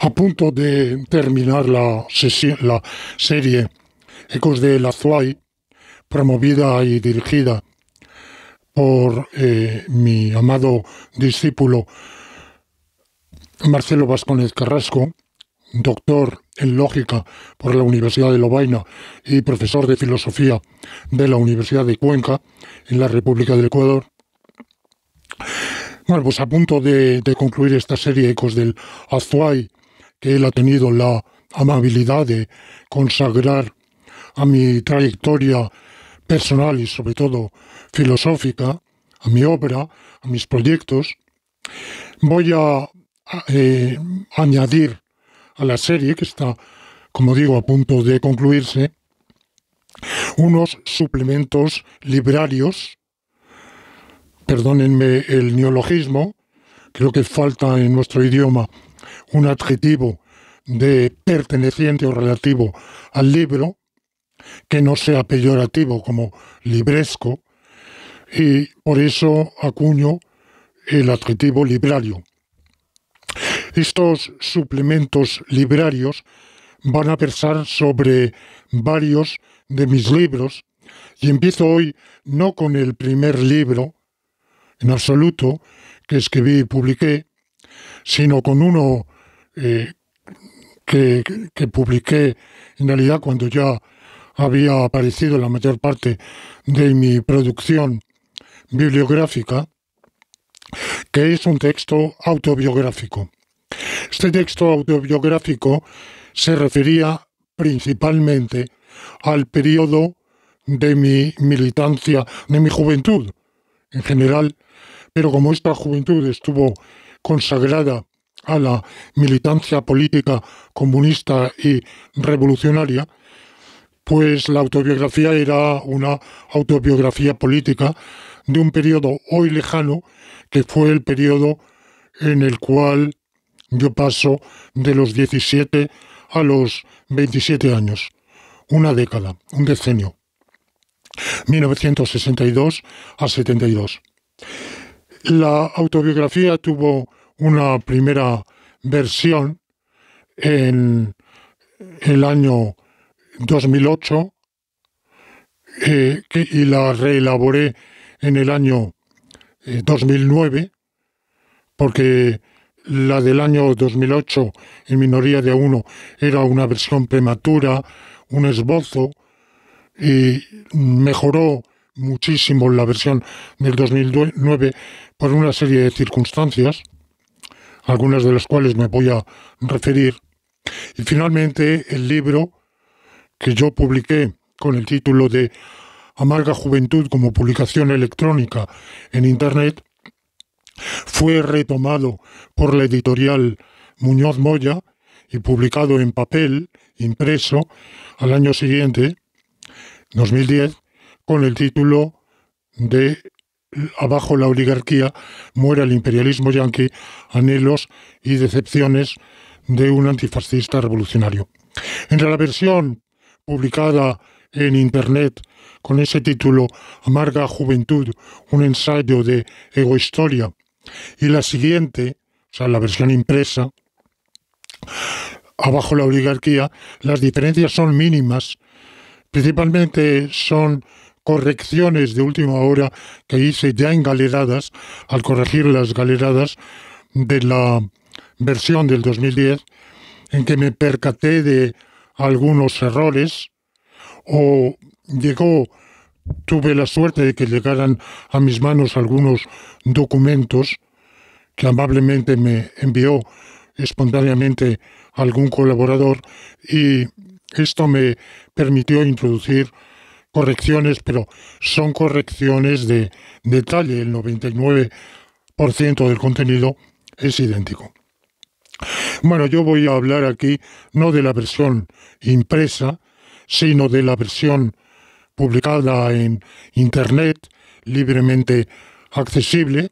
a punto de terminar la, serie Ecos del Azuay, promovida y dirigida por eh, mi amado discípulo Marcelo Vasconez Carrasco, doctor en lógica por la Universidad de Lobaina y profesor de filosofía de la Universidad de Cuenca en la República del Ecuador. Bueno, pues a punto de concluir esta serie Ecos del Azuay, que él ha tenido la amabilidad de consagrar a mi trayectoria personal y sobre todo filosófica, a mi obra, a mis proyectos, voy a eh, añadir a la serie, que está, como digo, a punto de concluirse, unos suplementos librarios, perdónenme el neologismo, creo que falta en nuestro idioma un adjetivo de perteneciente o relativo al libro, que no sea peyorativo como libresco, y por eso acuño el adjetivo librario. Estos suplementos librarios van a versar sobre varios de mis libros y empiezo hoy no con el primer libro, en absoluto, que escribí y publiqué, sino con uno eh, que, publiqué en realidad cuando ya había aparecido la mayor parte de mi producción bibliográfica, que es un texto autobiográfico. Este texto autobiográfico se refería principalmente al periodo de mi militancia, de mi juventud en general, pero como esta juventud estuvo consagrada a la militancia política comunista y revolucionaria, pues la autobiografía era una autobiografía política de un periodo hoy lejano, que fue el periodo en el cual yo paso de los 17 a los 27 años, una década, un decenio, 1962 a 72. La autobiografía tuvo una primera versión en el año 2008 eh, que, y la reelaboré en el año 2009 eh, porque la del año 2008 en minoría de uno era una versión prematura, un esbozo y mejoró muchísimo la versión del 2009 por una serie de circunstancias algunas de las cuales me voy a referir. Y finalmente el libro que yo publiqué con el título de Amarga Juventud como publicación electrónica en Internet fue retomado por la editorial Muñoz Moya y publicado en papel, impreso, al año siguiente, 2010, con el título de abajo la oligarquía, muere el imperialismo yanqui, anhelos y decepciones de un antifascista revolucionario. Entre la versión publicada en Internet con ese título Amarga Juventud, un ensayo de historia y la siguiente, o sea, la versión impresa, abajo la oligarquía, las diferencias son mínimas, principalmente son correcciones de última hora que hice ya en galeradas, al corregir las galeradas de la versión del 2010, en que me percaté de algunos errores o llegó, tuve la suerte de que llegaran a mis manos algunos documentos que amablemente me envió espontáneamente algún colaborador y esto me permitió introducir correcciones, pero son correcciones de detalle. El 99% del contenido es idéntico. Bueno, yo voy a hablar aquí no de la versión impresa, sino de la versión publicada en Internet, libremente accesible,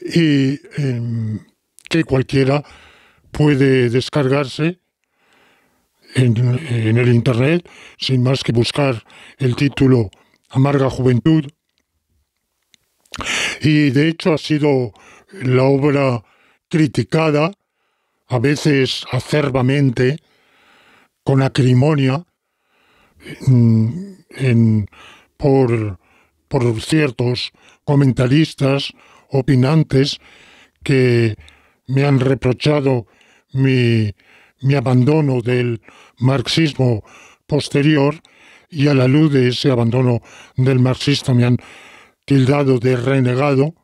y em, que cualquiera puede descargarse en, el Internet, sin más que buscar el título Amarga Juventud. Y de hecho ha sido la obra criticada, a veces acerbamente, con acrimonia, mm, por, por ciertos comentaristas opinantes que me han reprochado mi mi abandono del marxismo posterior y a la luz de ese abandono del marxismo me han tildado de renegado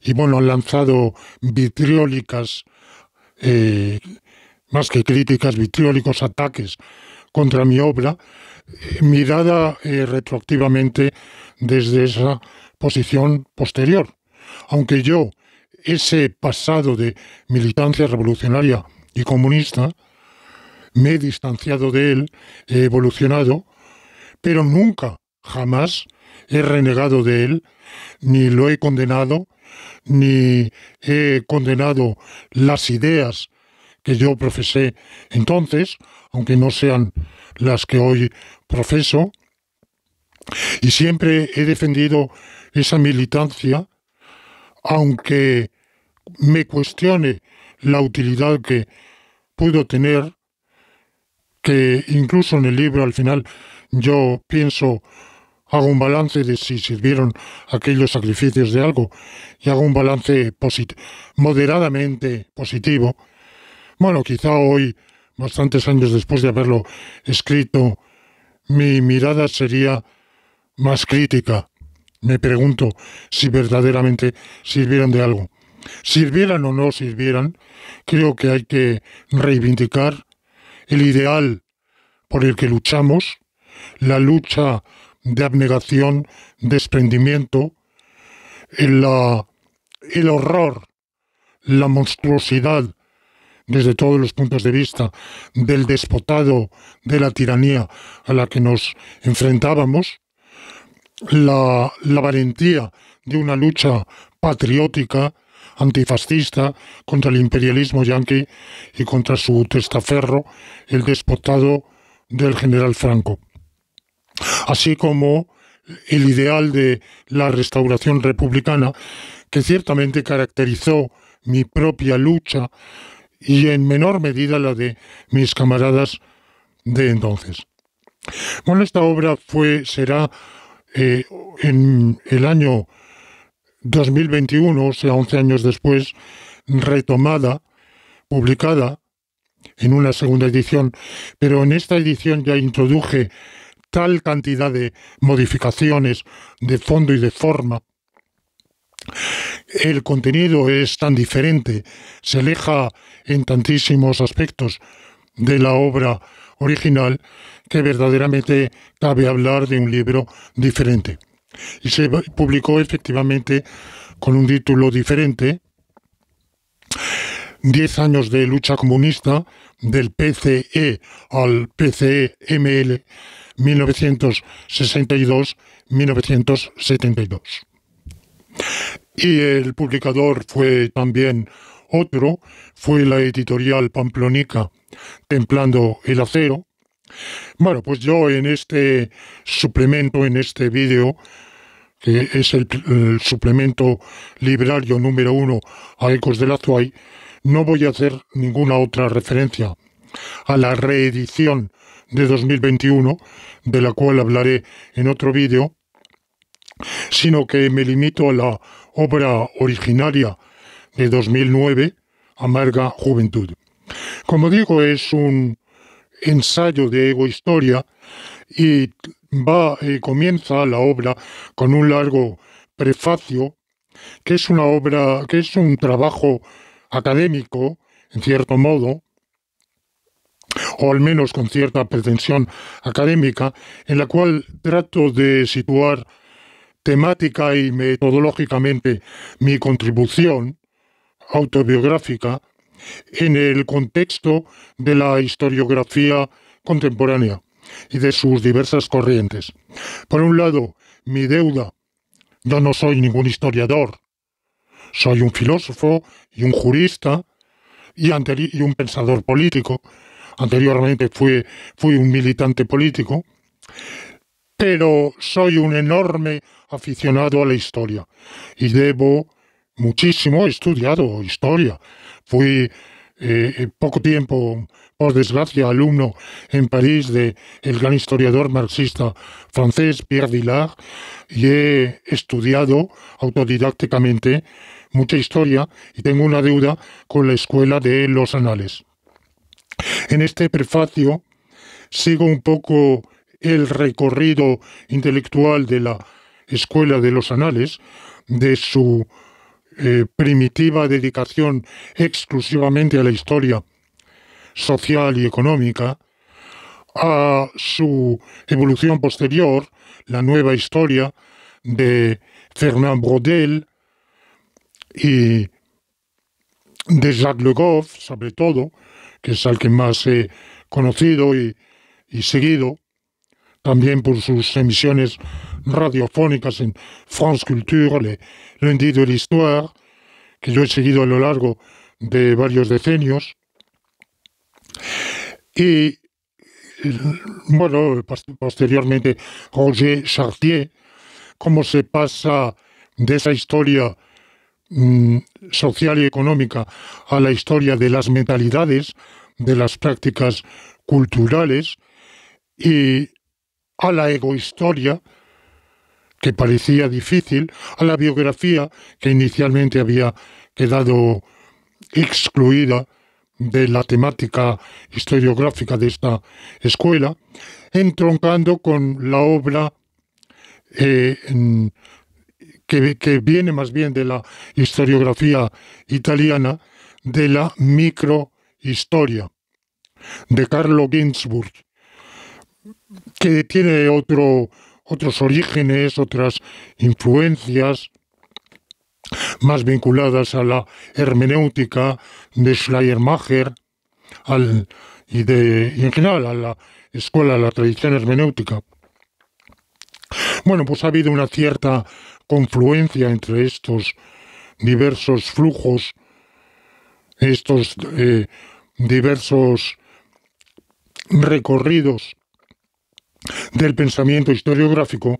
y bueno, han lanzado vitriólicas, eh, más que críticas, vitriólicos ataques contra mi obra, eh, mirada eh, retroactivamente desde esa posición posterior. Aunque yo ese pasado de militancia revolucionaria y comunista, me he distanciado de él, he evolucionado, pero nunca, jamás he renegado de él, ni lo he condenado, ni he condenado las ideas que yo profesé entonces, aunque no sean las que hoy profeso, y siempre he defendido esa militancia, aunque me cuestione la utilidad que Puedo tener, que incluso en el libro al final yo pienso, hago un balance de si sirvieron aquellos sacrificios de algo y hago un balance moderadamente positivo. Bueno, quizá hoy, bastantes años después de haberlo escrito, mi mirada sería más crítica. Me pregunto si verdaderamente sirvieron de algo sirvieran o no sirvieran, creo que hay que reivindicar el ideal por el que luchamos, la lucha de abnegación, desprendimiento, el, el horror, la monstruosidad desde todos los puntos de vista del despotado, de la tiranía a la que nos enfrentábamos, la valentía de una lucha patriótica, antifascista contra el imperialismo yanqui y contra su testaferro, el despotado del general Franco, así como el ideal de la restauración republicana que ciertamente caracterizó mi propia lucha y en menor medida la de mis camaradas de entonces. Bueno, esta obra fue, será eh, en el año 2021, o sea, 11 años después, retomada, publicada en una segunda edición, pero en esta edición ya introduje tal cantidad de modificaciones de fondo y de forma. El contenido es tan diferente, se aleja en tantísimos aspectos de la obra original que verdaderamente cabe hablar de un libro diferente y se publicó efectivamente con un título diferente, 10 años de lucha comunista del PCE al PCML e 1962-1972. Y el publicador fue también otro, fue la editorial Pamplonica, Templando el Acero. Bueno, pues yo en este suplemento, en este vídeo, que es el, suplemento librario número uno a Ecos del Azuay, no voy a hacer ninguna otra referencia a la reedición de 2021, de la cual hablaré en otro vídeo, sino que me limito a la obra originaria de 2009, Amarga Juventud. Como digo, es un ensayo de Ego Historia y va, comienza la obra con un largo prefacio, que es una obra, que es un trabajo académico, en cierto modo, o al menos con cierta pretensión académica, en la cual trato de situar temática y metodológicamente mi contribución autobiográfica en el contexto de la historiografía contemporánea y de sus diversas corrientes. Por un lado, mi deuda. Yo no soy ningún historiador. Soy un filósofo y un jurista y, un pensador político. Anteriormente fui, fui un militante político, pero soy un enorme aficionado a la historia y debo muchísimo, he estudiado historia. Fui eh, eh, poco tiempo, por desgracia alumno en París del gran historiador marxista francés Pierre Dillard y he estudiado autodidácticamente mucha historia y tengo una deuda con la escuela de los anales. En este prefacio sigo un poco el recorrido intelectual de la escuela de los anales, de su eh, primitiva dedicación exclusivamente a la historia social y económica, a su evolución posterior, la nueva historia de Fernand Braudel y de Jacques Le Goff, sobre todo, que es al que más he conocido y, seguido, también por sus emisiones radiofónicas en France Culture, le Lundi de l'Histoire, que yo he seguido a lo largo de varios decenios, y bueno, posteriormente Roger Chartier, cómo se pasa de esa historia mm, social y económica a la historia de las mentalidades, de las prácticas culturales y a la egohistoria, que parecía difícil, a la biografía que inicialmente había quedado excluida de la temática historiográfica de esta escuela, entroncando con la obra eh, que, viene más bien de la historiografía italiana, de la microhistoria, de Carlo Ginzburg, que tiene otros orígenes, otras influencias, más vinculadas a la hermenéutica de Schleiermacher y, de, en general a la escuela, a la tradición hermenéutica. Bueno, pues ha habido una cierta confluencia entre estos diversos flujos, estos eh, diversos recorridos del pensamiento historiográfico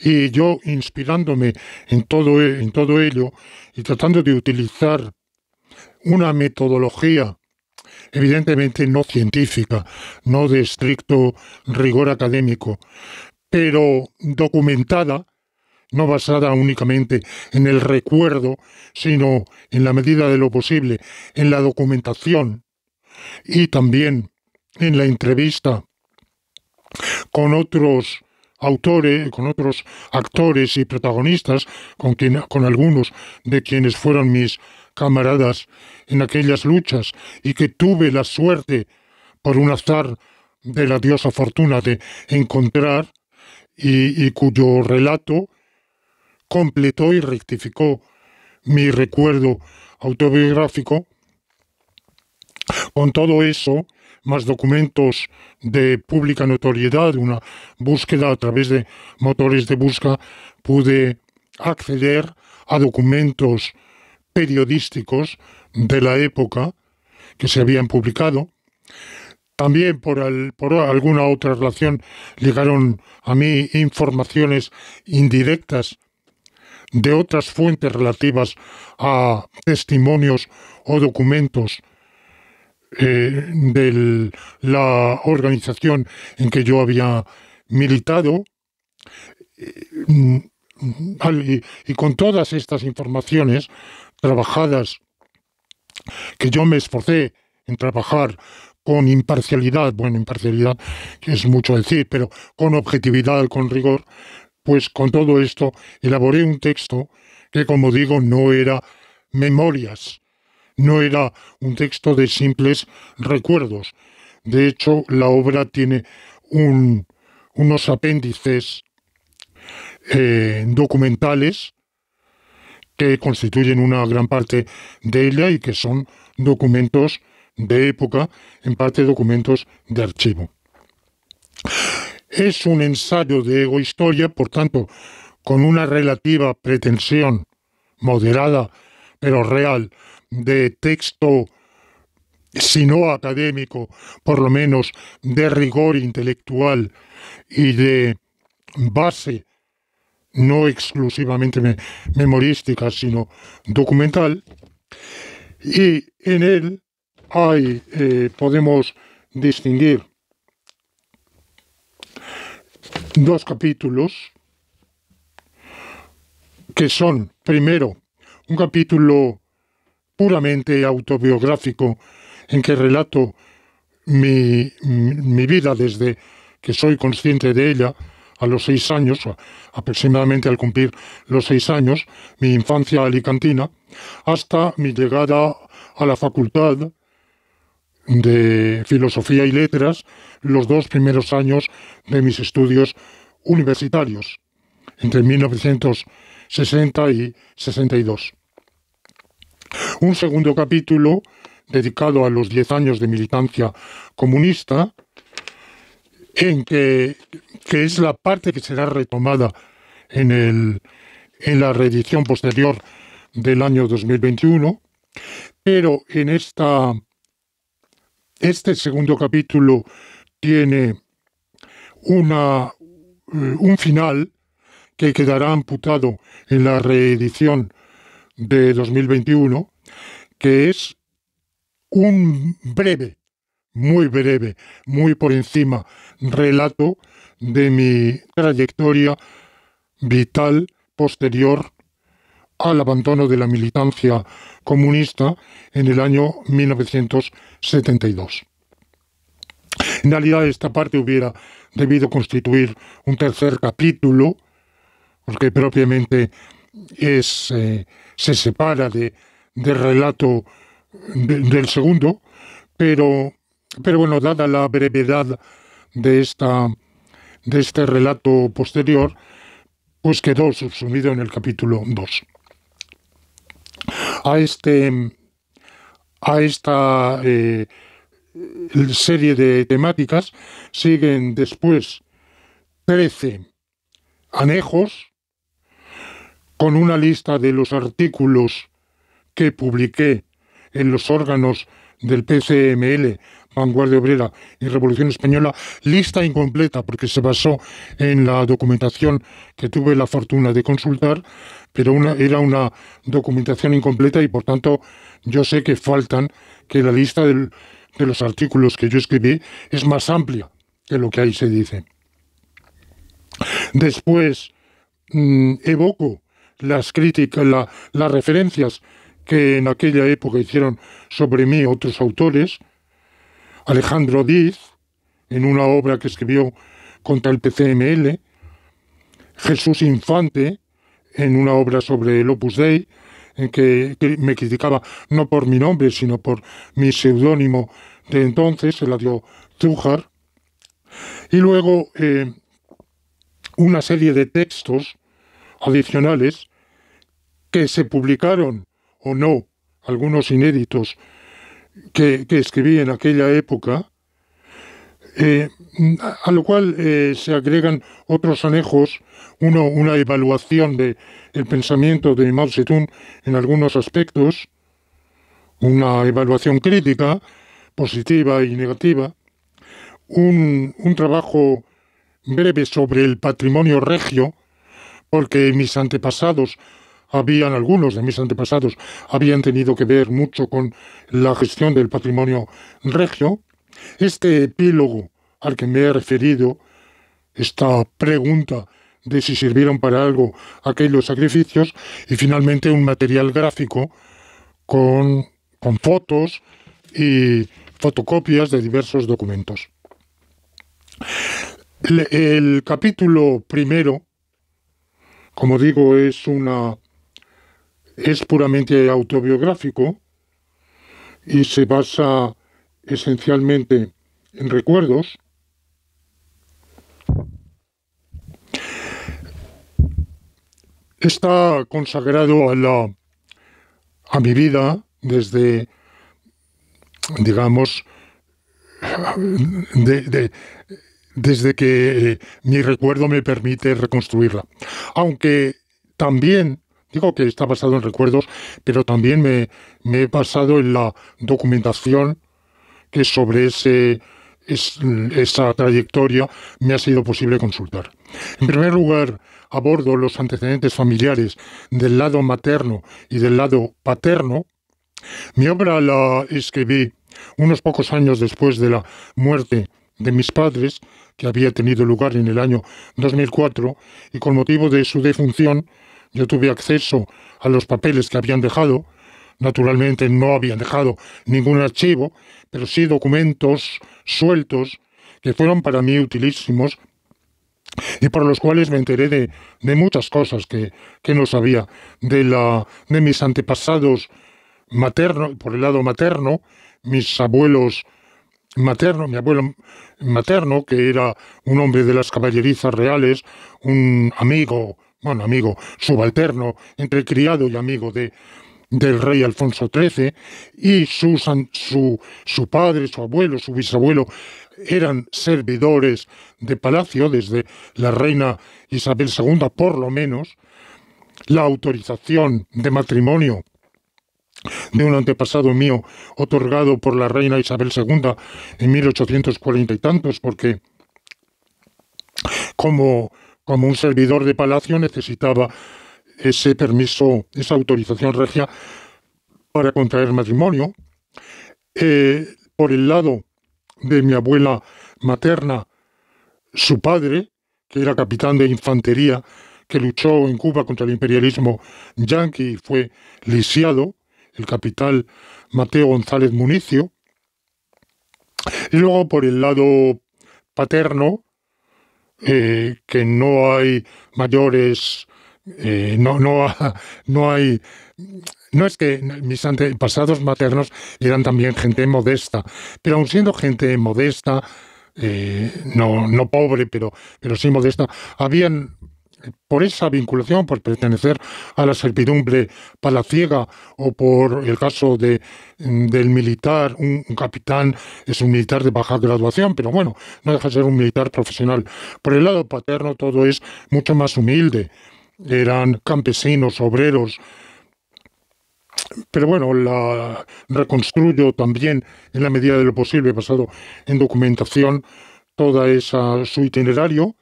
y yo, inspirándome en todo, e, en todo ello y tratando de utilizar una metodología evidentemente no científica, no de estricto rigor académico, pero documentada, no basada únicamente en el recuerdo, sino en la medida de lo posible, en la documentación y también en la entrevista con otros autores, con otros actores y protagonistas, con, con algunos de quienes fueron mis camaradas en aquellas luchas y que tuve la suerte, por un azar de la diosa fortuna, de encontrar y cuyo relato completó y rectificó mi recuerdo autobiográfico, con todo eso, más documentos de pública notoriedad, una búsqueda a través de motores de busca, pude acceder a documentos periodísticos de la época que se habían publicado. También por, por alguna otra relación llegaron a mí informaciones indirectas de otras fuentes relativas a testimonios o documentos eh, de la organización en que yo había militado. Eh, mm, y, y con todas estas informaciones trabajadas, que yo me esforcé en trabajar con imparcialidad, bueno, imparcialidad es mucho decir, pero con objetividad, con rigor, pues con todo esto elaboré un texto que, como digo, no era memorias, no era un texto de simples recuerdos. De hecho, la obra tiene unos apéndices eh, documentales que constituyen una gran parte de ella y que son documentos de época, en parte documentos de archivo. Es un ensayo de ego-historia, por tanto, con una relativa pretensión moderada pero real de texto, si no académico, por lo menos de rigor intelectual y de base, no exclusivamente memorística, sino documental. Y en él hay, eh, podemos distinguir dos capítulos que son, primero, un capítulo puramente autobiográfico en que relato mi, mi, vida desde que soy consciente de ella a los seis años, aproximadamente al cumplir los seis años, mi infancia alicantina, hasta mi llegada a la facultad de Filosofía y Letras, los dos primeros años de mis estudios universitarios, entre 1960 y 62. Un segundo capítulo dedicado a los 10 años de militancia comunista, en que, es la parte que será retomada en, el, en la reedición posterior del año 2021, pero en esta, este segundo capítulo tiene una, eh, un final que quedará amputado en la reedición de 2021, que es un breve, muy breve, muy por encima relato de mi trayectoria vital posterior al abandono de la militancia comunista en el año 1972. En realidad esta parte hubiera debido constituir un tercer capítulo, porque propiamente es, eh, se separa de, del relato del segundo, pero, pero bueno, dada la brevedad de, esta, de este relato posterior, pues quedó subsumido en el capítulo 2. A, este, a esta eh, serie de temáticas siguen después 13 anejos, con una lista de los artículos que publiqué en los órganos del PCML, Vanguardia Obrera y Revolución Española, lista incompleta porque se basó en la documentación que tuve la fortuna de consultar, pero era una documentación incompleta y por tanto yo sé que faltan, que la lista de los artículos que yo escribí es más amplia que lo que ahí se dice. Después, mm, evoco las críticas, las referencias que en aquella época hicieron sobre mí otros autores, Alejandro Diz en una obra que escribió contra el PCML, Jesús Infante, en una obra sobre el Opus Dei, en que, me criticaba no por mi nombre, sino por mi seudónimo de entonces, dio Zújar. Y luego eh, una serie de textos adicionales que se publicaron o no, algunos inéditos que, escribí en aquella época, eh, a lo cual eh, se agregan otros anejos, uno, una evaluación del el pensamiento de Mao Zedong en algunos aspectos, una evaluación crítica, positiva y negativa, un, un trabajo breve sobre el patrimonio regio, porque mis antepasados habían, algunos de mis antepasados, habían tenido que ver mucho con la gestión del patrimonio regio, este epílogo al que me he referido, esta pregunta de si sirvieron para algo aquellos sacrificios, y finalmente un material gráfico con, fotos y fotocopias de diversos documentos. el capítulo primero, como digo, es una es puramente autobiográfico y se basa esencialmente en recuerdos. Está consagrado a la a mi vida desde digamos desde que mi recuerdo me permite reconstruirla. Aunque también digo que está basado en recuerdos, pero también me, he basado en la documentación que sobre ese, esa trayectoria me ha sido posible consultar. En primer lugar, abordo los antecedentes familiares del lado materno y del lado paterno. Mi obra la escribí unos pocos años después de la muerte de mis padres, que había tenido lugar en el año 2004, y con motivo de su defunción yo tuve acceso a los papeles que habían dejado. Naturalmente no habían dejado ningún archivo, pero sí documentos sueltos que fueron para mí utilísimos y por los cuales me enteré de, muchas cosas que, que, no sabía, de, la, de mis antepasados materno, por el lado materno, mis abuelos maternos, mi abuelo materno, que era un hombre de las caballerizas reales, un amigo bueno, amigo subalterno entre criado y amigo de, del rey Alfonso XIII, y su, su, su padre, su abuelo, su bisabuelo eran servidores de palacio desde la reina Isabel II, por lo menos, la autorización de matrimonio de un antepasado mío otorgado por la reina Isabel II en 1840 y tantos, porque como como un servidor de palacio necesitaba ese permiso, esa autorización regia para contraer matrimonio. Eh, por el lado de mi abuela materna, su padre, que era capitán de infantería, que luchó en Cuba contra el imperialismo yanqui fue lisiado, el capitán Mateo González Municio. Y luego por el lado paterno, eh, que no hay mayores, eh, no, no, no hay no es que mis antepasados maternos eran también gente modesta, pero aun siendo gente modesta, eh, no, no pobre, pero, pero sí modesta, habían por esa vinculación, por pertenecer a la servidumbre palaciega o por el caso de, mm, del militar, un, capitán es un militar de baja graduación, pero bueno, no deja de ser un militar profesional. Por el lado paterno todo es mucho más humilde, eran campesinos, obreros. Pero bueno, la reconstruyo también en la medida de lo posible, basado en documentación, toda esa su itinerario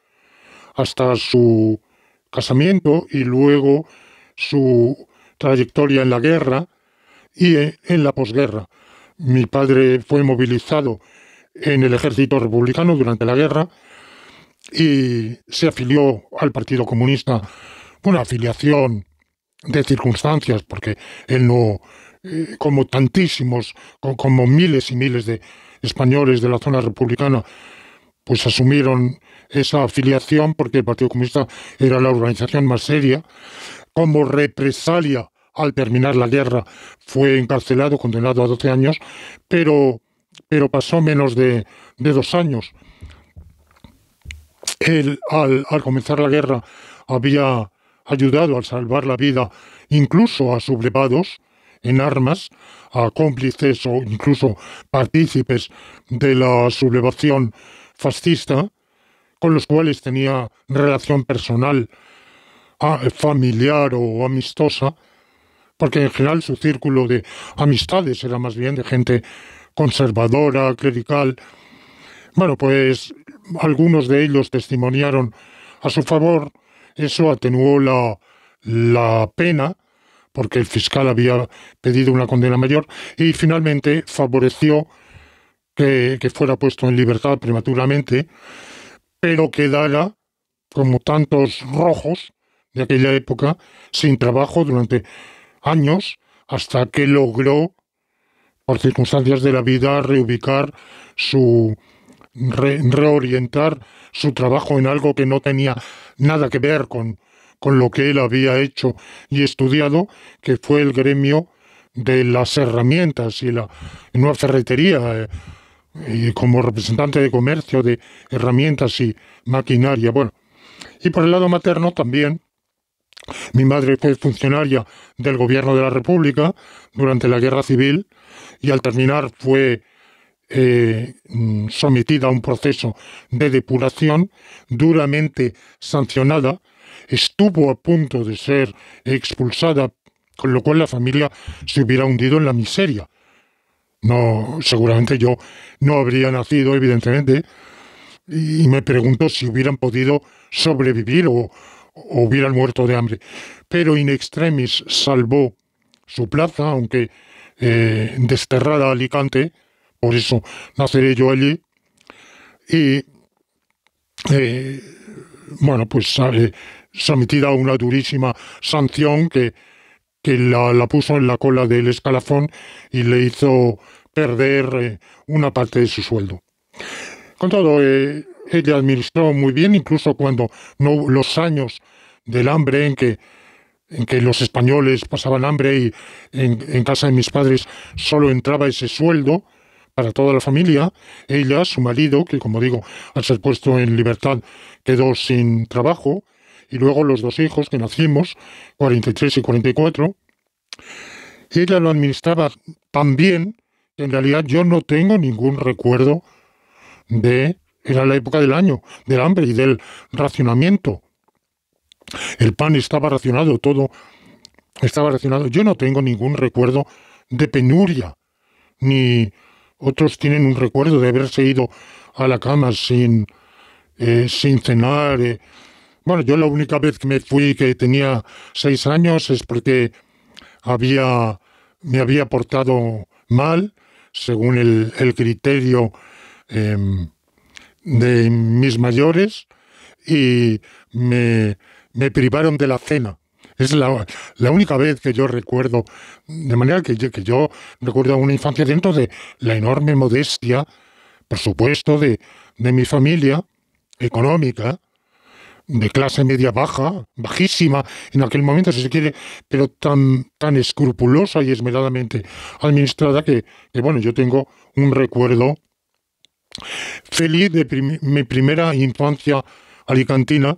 hasta su casamiento y luego su trayectoria en la guerra y eh, en la posguerra. Mi padre fue movilizado en el ejército republicano durante la guerra y se afilió al Partido Comunista, una afiliación de circunstancias, porque él no, eh, como tantísimos, como miles y miles de españoles de la zona republicana, pues asumieron esa afiliación porque el Partido Comunista era la organización más seria. Como represalia al terminar la guerra fue encarcelado, condenado a 12 años, pero, pero pasó menos de, dos años. Él, al, al comenzar la guerra, había ayudado a salvar la vida incluso a sublevados en armas, a cómplices o incluso partícipes de la sublevación fascista, con los cuales tenía relación personal, ah, familiar o amistosa, porque en general su círculo de amistades era más bien de gente conservadora, clerical. Bueno, pues algunos de ellos testimoniaron a su favor, eso atenuó la, pena, porque el fiscal había pedido una condena mayor, y finalmente favoreció que, que fuera puesto en libertad prematuramente pero quedara, como tantos rojos de aquella época, sin trabajo durante años, hasta que logró, por circunstancias de la vida, reubicar su reorientar su trabajo en algo que no tenía nada que ver con, con lo que él había hecho y estudiado, que fue el gremio de las herramientas y la, nueva ferretería. Eh, como representante de comercio de herramientas y maquinaria. y por el lado materno también, mi madre fue funcionaria del gobierno de la República durante la guerra civil y al terminar fue eh, mm, sometida a un proceso de depuración duramente sancionada. Estuvo a punto de ser expulsada, con lo cual la familia se hubiera hundido en la miseria no, seguramente yo no habría nacido, evidentemente, y me pregunto si hubieran podido sobrevivir o, hubieran muerto de hambre. Pero in extremis salvó su plaza, aunque eh, desterrada a Alicante, por eso naceré yo allí. Y eh, bueno, pues eh, sometida a una durísima sanción que que la, puso en la cola del escalafón y le hizo perder eh, una parte de su sueldo. Con todo, eh, ella administró muy bien, incluso cuando no, los años del hambre en que, los españoles pasaban hambre y en, en casa de mis padres solo entraba ese sueldo, para toda la familia. Ella, su marido, que como digo, al ser puesto en libertad quedó sin trabajo, y luego los dos hijos que nacimos, 43 y 44. Ella lo administraba tan bien que en realidad yo no tengo ningún recuerdo de, era la época del año, del hambre y del racionamiento. El pan estaba racionado, todo estaba racionado. Yo no tengo ningún recuerdo de penuria, ni otros tienen un recuerdo de haberse ido a la cama sin, eh, sin cenar. Eh, bueno, yo la única vez que me fui que tenía seis años es porque me había portado mal, según el, criterio em, de mis mayores, y me, privaron de la cena. Es la, única vez que yo recuerdo, de manera que yo, que yo recuerdo una infancia dentro de la enorme modestia, por supuesto, de mi familia económica, de clase media baja, bajísima en aquel momento, si se quiere, pero tan, tan escrupulosa y esmeradamente administrada que, bueno, yo tengo un recuerdo feliz de mi primera infancia alicantina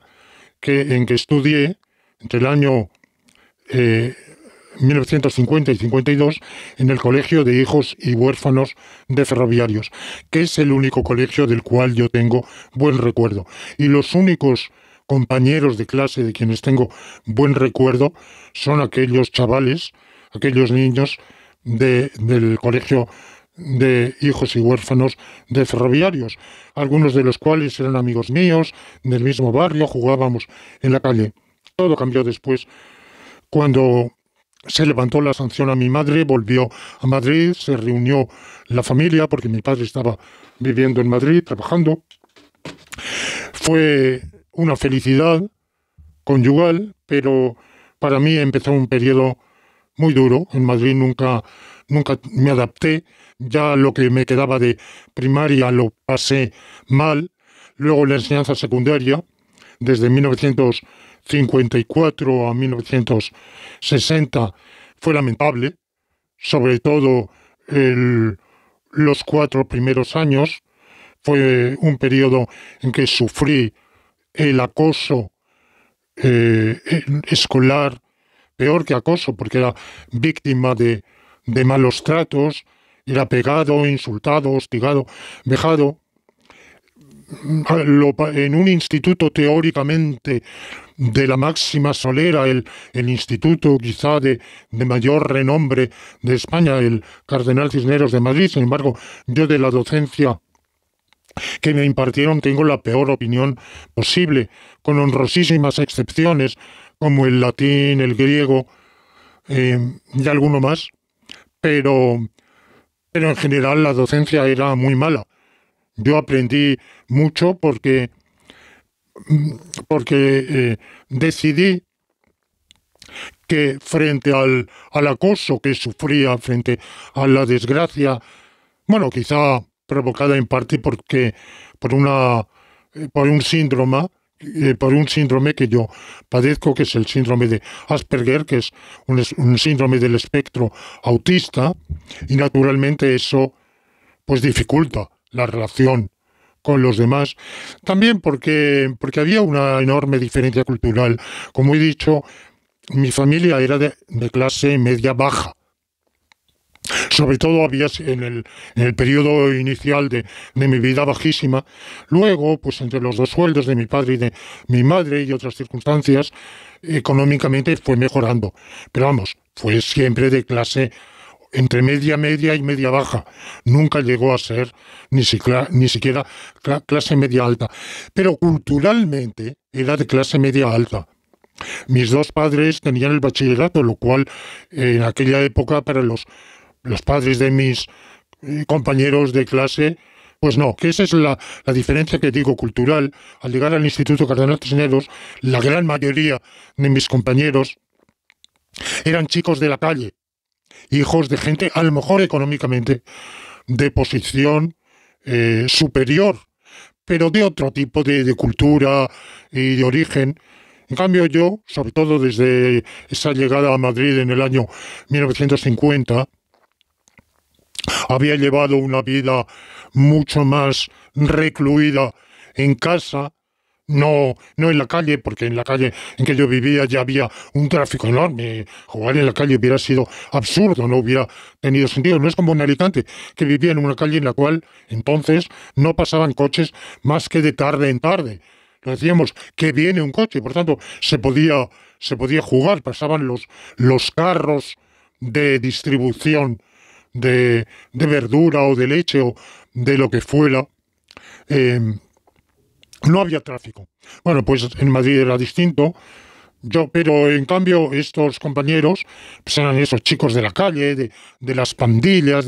que, en que estudié entre el año 1950 eh, y 52 en el Colegio de Hijos y Huérfanos de Ferroviarios, que es el único colegio del cual yo tengo buen recuerdo. Y los únicos compañeros de clase de quienes tengo buen recuerdo son aquellos chavales, aquellos niños de, del colegio de hijos y huérfanos de ferroviarios, algunos de los cuales eran amigos míos, del mismo barrio, jugábamos en la calle. Todo cambió después cuando se levantó la sanción a mi madre, volvió a Madrid, se reunió la familia porque mi padre estaba viviendo en Madrid, trabajando. Fue una felicidad conyugal, pero para mí empezó un periodo muy duro. En Madrid nunca, nunca me adapté. Ya lo que me quedaba de primaria lo pasé mal. Luego la enseñanza secundaria, desde 1954 a 1960, fue lamentable. Sobre todo el, los cuatro primeros años. Fue un periodo en que sufrí el acoso eh, escolar, peor que acoso, porque era víctima de, malos tratos, era pegado, insultado, hostigado, vejado. En un instituto teóricamente de la máxima solera, el, instituto quizá de, de, mayor renombre de España, el Cardenal Cisneros de Madrid, sin embargo, yo de la docencia que me impartieron tengo la peor opinión posible, con honrosísimas excepciones, como el latín, el griego eh, y alguno más, pero, en general la docencia era muy mala. Yo aprendí mucho porque, porque eh, decidí que frente al, al acoso que sufría, frente a la desgracia, bueno, quizá provocada en parte porque por una eh, por un síndrome eh, por un síndrome que yo padezco, que es el síndrome de Asperger, que es un, síndrome del espectro autista, y naturalmente eso pues dificulta la relación con los demás. También porque, porque había una enorme diferencia cultural. Como he dicho, mi familia era de clase media baja, sobre todo había en el, en periodo inicial de, mi vida bajísima. Luego, pues entre los dos sueldos de mi padre y de mi madre y otras circunstancias, económicamente fue mejorando. Pero vamos, fue siempre de clase entre media media y media baja. Nunca llegó a ser ni, ni siquiera clase media alta. Pero culturalmente era de clase media alta. Mis dos padres tenían el bachillerato, lo cual en aquella época para los los padres de mis eh, compañeros de clase. Pues no, que esa es la, diferencia que digo cultural. Al llegar al Instituto Cardenal Cisneros, la gran mayoría de mis compañeros eran chicos de la calle, hijos de gente, a lo mejor económicamente, de posición eh, superior, pero de otro tipo de, de cultura y de origen. En cambio yo, sobre todo desde esa llegada a Madrid en el año 1950, había llevado una vida mucho más recluida en casa, no, no en la calle, porque en la calle en que yo vivía ya había un tráfico enorme. Jugar en la calle hubiera sido absurdo, no hubiera tenido sentido. No es como un Alicante, que vivía en una calle en la cual entonces no pasaban coches más que de tarde en tarde. Decíamos que viene un coche, por tanto se podía, se podía jugar, pasaban los, los carros de distribución de, verdura o de leche o de lo que fuera, em, no había tráfico. Bueno, pues en Madrid era distinto. Yo, pero en cambio, estos compañeros pues eran esos chicos de la calle, de, las pandillas,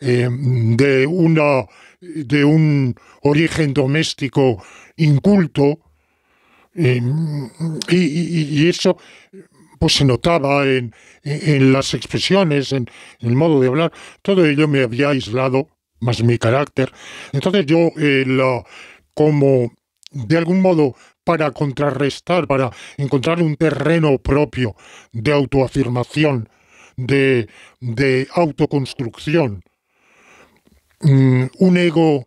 em, de, una, de un origen doméstico inculto. Em, y, eso pues, se notaba en, las expresiones, en, el modo de hablar, todo ello me había aislado, más mi carácter. Entonces yo, eh, como de algún modo para contrarrestar, para encontrar un terreno propio de autoafirmación, de, autoconstrucción, mm, un ego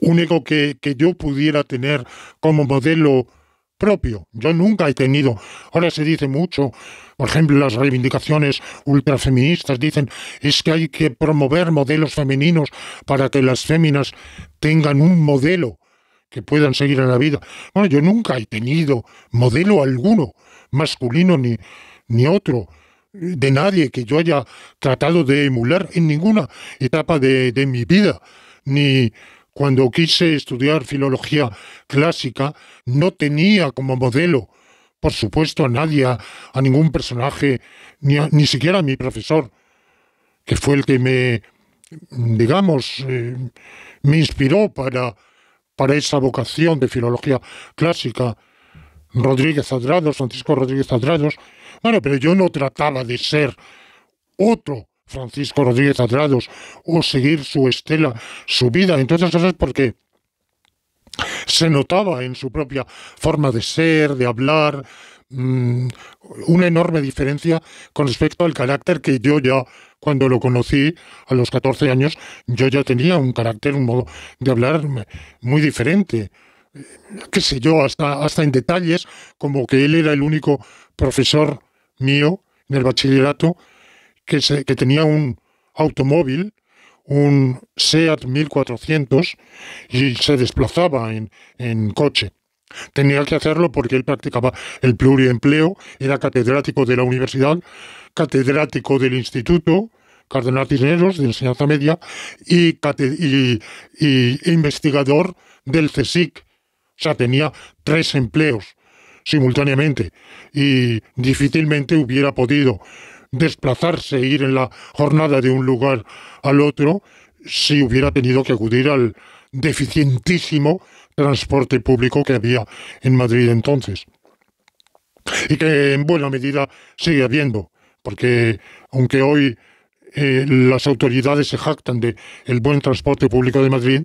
un ego que, que, yo pudiera tener como modelo propio. Yo nunca he tenido. Ahora se dice mucho, por ejemplo, las reivindicaciones ultrafeministas dicen es que hay que promover modelos femeninos para que las féminas tengan un modelo que puedan seguir en la vida. Bueno, yo nunca he tenido modelo alguno, masculino ni, ni otro, de nadie que yo haya tratado de emular en ninguna etapa de, de mi vida, ni cuando quise estudiar filología clásica, no tenía como modelo, por supuesto, a nadie, a, ningún personaje, ni, siquiera a mi profesor, que fue el que me, digamos, eh, me inspiró para, para esa vocación de filología clásica. Rodríguez Adrados, Francisco Rodríguez Adrados. Bueno, pero yo no trataba de ser otro Francisco Rodríguez Atrados o seguir su estela, su vida. Entonces, eso es porque se notaba en su propia forma de ser, de hablar, mm, una enorme diferencia con respecto al carácter que yo ya, cuando lo conocí a los 14 años, yo ya tenía un carácter, un modo de hablar muy diferente qué sé yo, hasta, hasta en detalles, como que él era el único profesor mío en el bachillerato que, tenía un automóvil, un SEAT 1400, y se desplazaba en, coche. Tenía que hacerlo porque él practicaba el pluriempleo, era catedrático de la universidad, catedrático del instituto, Cardenal Cisneros, de enseñanza media, y, y, y, investigador del CSIC. O sea, tenía tres empleos simultáneamente y difícilmente hubiera podido desplazarse, e ir en la jornada de un lugar al otro, si hubiera tenido que acudir al deficientísimo transporte público que había en Madrid entonces. Y que en buena medida sigue habiendo, porque aunque hoy eh, las autoridades se jactan de el buen transporte público de Madrid,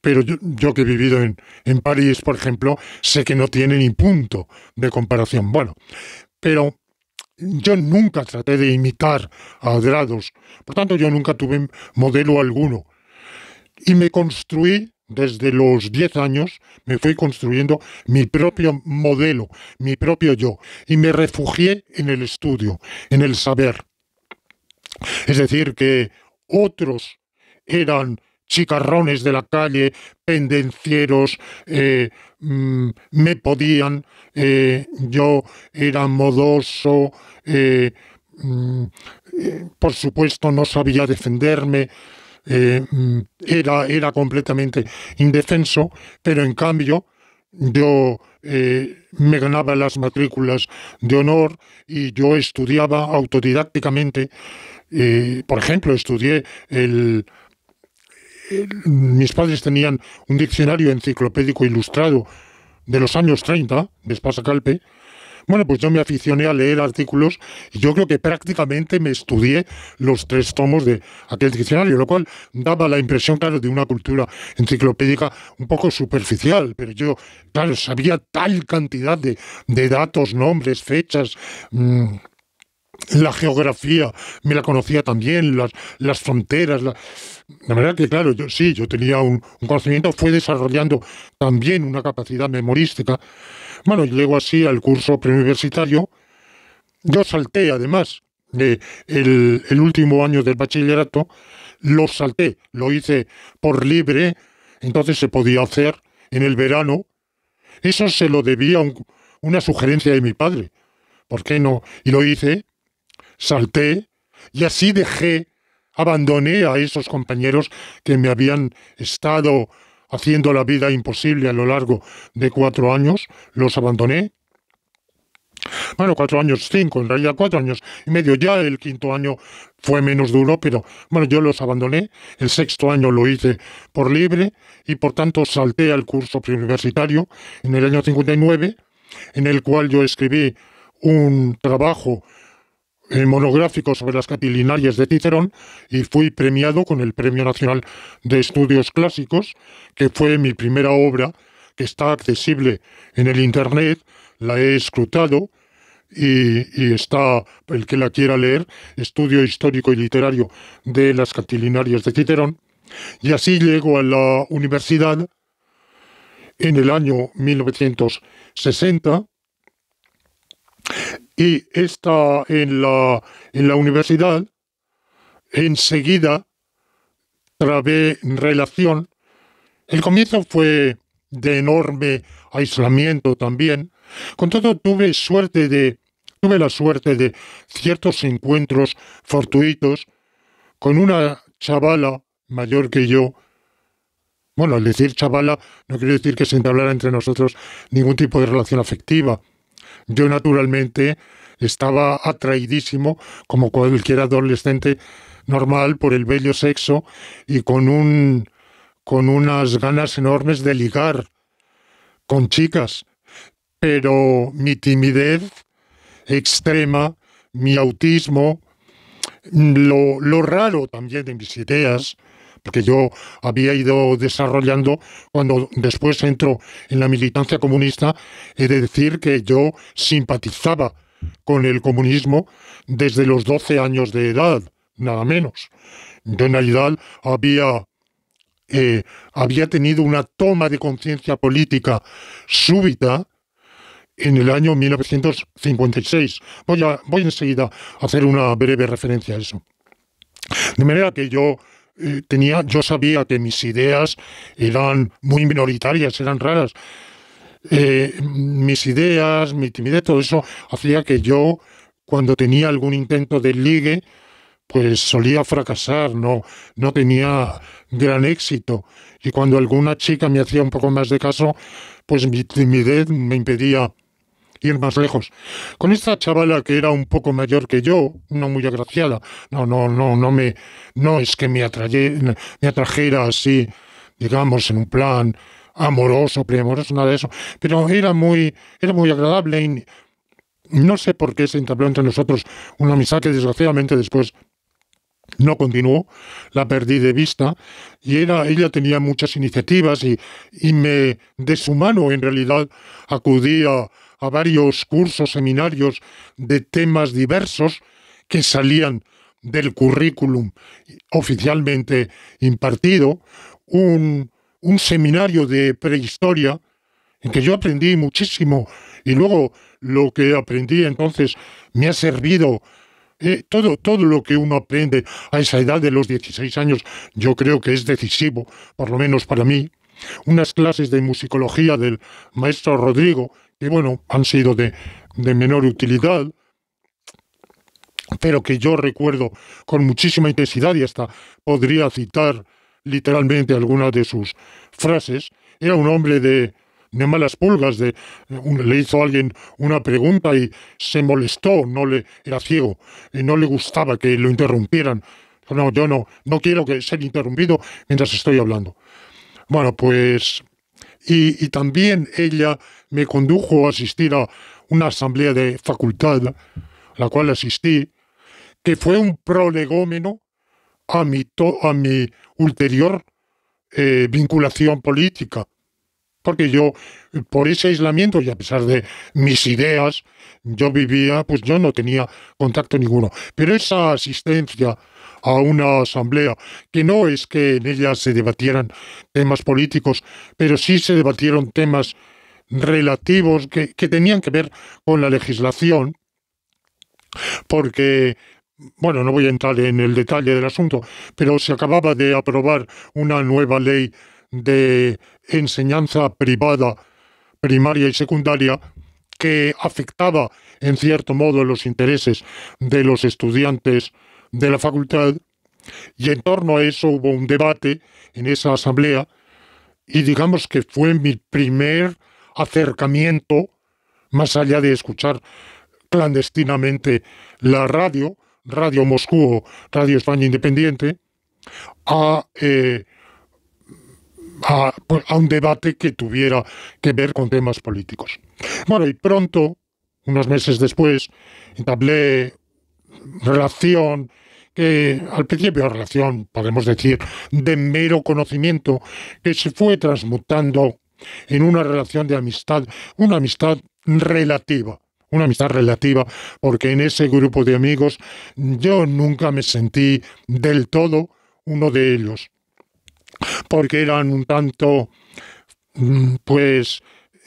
pero yo, yo que he vivido en, en París, por ejemplo, sé que no tiene ni punto de comparación. Bueno, pero yo nunca traté de imitar a Drados, por tanto yo nunca tuve modelo alguno. Y me construí desde los 10 años, me fui construyendo mi propio modelo, mi propio yo, y me refugié en el estudio, en el saber. Es decir, que otros eran chicarrones de la calle, pendencieros, eh, mm, me podían, eh, yo era modoso, eh, mm, por supuesto no sabía defenderme, mm, era, era completamente indefenso, pero en cambio yo me ganaba las matrículas de honor y yo estudiaba autodidácticamente. por ejemplo, estudié el, mis padres tenían un diccionario enciclopédico ilustrado de los años 30, de Espasa Calpe, bueno, pues yo me aficioné a leer artículos y yo creo que prácticamente me estudié los tres tomos de aquel diccionario, lo cual daba la impresión, claro, de una cultura enciclopédica un poco superficial, pero yo, claro, sabía tal cantidad de, datos, nombres, fechas. Mm, la geografía me la conocía también, las, fronteras. La... manera verdad que, claro, yo, sí, yo tenía un, conocimiento, fue desarrollando también una capacidad memorística. Bueno, llego así al curso preuniversitario. Yo salté, además, de el, último año del bachillerato, lo salté, lo hice por libre, entonces se podía hacer en el verano. Eso se lo debía a una sugerencia de mi padre. ¿Por qué no? Y lo hice salté y así dejé, abandoné a esos compañeros que me habían estado haciendo la vida imposible a lo largo de cuatro años, los abandoné. Bueno, cuatro años, cinco, en realidad cuatro años y medio. Ya el quinto año fue menos duro, pero bueno, yo los abandoné. El sexto año lo hice por libre y por tanto salté al curso preuniversitario en el año 59, en el cual yo escribí un trabajo monográfico sobre las catilinarias de Cicerón y fui premiado con el Premio Nacional de Estudios Clásicos, que fue mi primera obra, que está accesible en el Internet, la he escrutado y, está, el que la quiera leer, Estudio Histórico y Literario de las Catilinarias de Cicerón. Y así llego a la universidad en el año 1960 y está en la, en universidad, enseguida trabé relación. El comienzo fue de enorme aislamiento también. Con todo tuve suerte de tuve la suerte de ciertos encuentros fortuitos con una chavala mayor que yo. Bueno, al decir chavala no quiero decir que se entablara entre nosotros ningún tipo de relación afectiva. Yo naturalmente estaba atraidísimo, como cualquier adolescente normal, por el bello sexo y con, con unas ganas enormes de ligar con chicas. Pero mi timidez extrema, mi autismo, lo, lo raro también de mis ideas, que yo había ido desarrollando cuando después entro en la militancia comunista, he de decir que yo simpatizaba con el comunismo desde los 12 años de edad, nada menos. Yo en había, eh, había tenido una toma de conciencia política súbita en el año 1956. Voy, a, voy enseguida a hacer una breve referencia a eso. De manera que yo eh, tenía, yo sabía que mis ideas eran muy minoritarias, eran raras. Eh, mis ideas, mi timidez, todo eso hacía que yo, cuando tenía algún intento de ligue, pues solía fracasar, no, no tenía gran éxito. Y cuando alguna chica me hacía un poco más de caso, pues mi timidez me impedía ir más lejos. Con esta chavala que era un poco mayor que yo, no muy agraciada, no, no, no, no me, no es que me, me atrajera así, digamos, en un plan amoroso, preamoroso, nada de eso, pero era muy, era muy agradable y no sé por qué se entabló entre nosotros una amistad que desgraciadamente después no continuó, la perdí de vista y era, ella tenía muchas iniciativas y, y me de su mano en realidad acudía a varios cursos, seminarios de temas diversos que salían del currículum oficialmente impartido, un, seminario de prehistoria en que yo aprendí muchísimo y luego lo que aprendí entonces me ha servido eh, todo, todo lo que uno aprende a esa edad de los 16 años, yo creo que es decisivo, por lo menos para mí. Unas clases de musicología del maestro Rodrigo, que bueno, han sido de, menor utilidad, pero que yo recuerdo con muchísima intensidad y hasta podría citar literalmente algunas de sus frases. Era un hombre de, malas pulgas, de, le hizo a alguien una pregunta y se molestó, no le, era ciego, y no le gustaba que lo interrumpieran. No, yo no, no quiero que ser interrumpido mientras estoy hablando. Bueno, pues y, también ella me condujo a asistir a una asamblea de facultad, a la cual asistí, que fue un prolegómeno a mi, a mi ulterior eh, vinculación política porque yo, por ese aislamiento y a pesar de mis ideas, yo vivía, pues yo no tenía contacto ninguno. Pero esa asistencia a una asamblea, que no es que en ella se debatieran temas políticos, pero sí se debatieron temas relativos que, que tenían que ver con la legislación, porque bueno, no voy a entrar en el detalle del asunto, pero se acababa de aprobar una nueva ley de enseñanza privada, primaria y secundaria, que afectaba en cierto modo los intereses de los estudiantes de la facultad. Y en torno a eso hubo un debate en esa asamblea y digamos que fue mi primer acercamiento, más allá de escuchar clandestinamente la radio, Radio Moscú, Radio España Independiente, a eh, a, un debate que tuviera que ver con temas políticos. Bueno, y pronto, unos meses después, entablé relación que al principio relación, podemos decir, de mero conocimiento, que se fue transmutando en una relación de amistad, una amistad relativa, una amistad relativa, porque en ese grupo de amigos yo nunca me sentí del todo uno de ellos porque eran un tanto, mm, pues,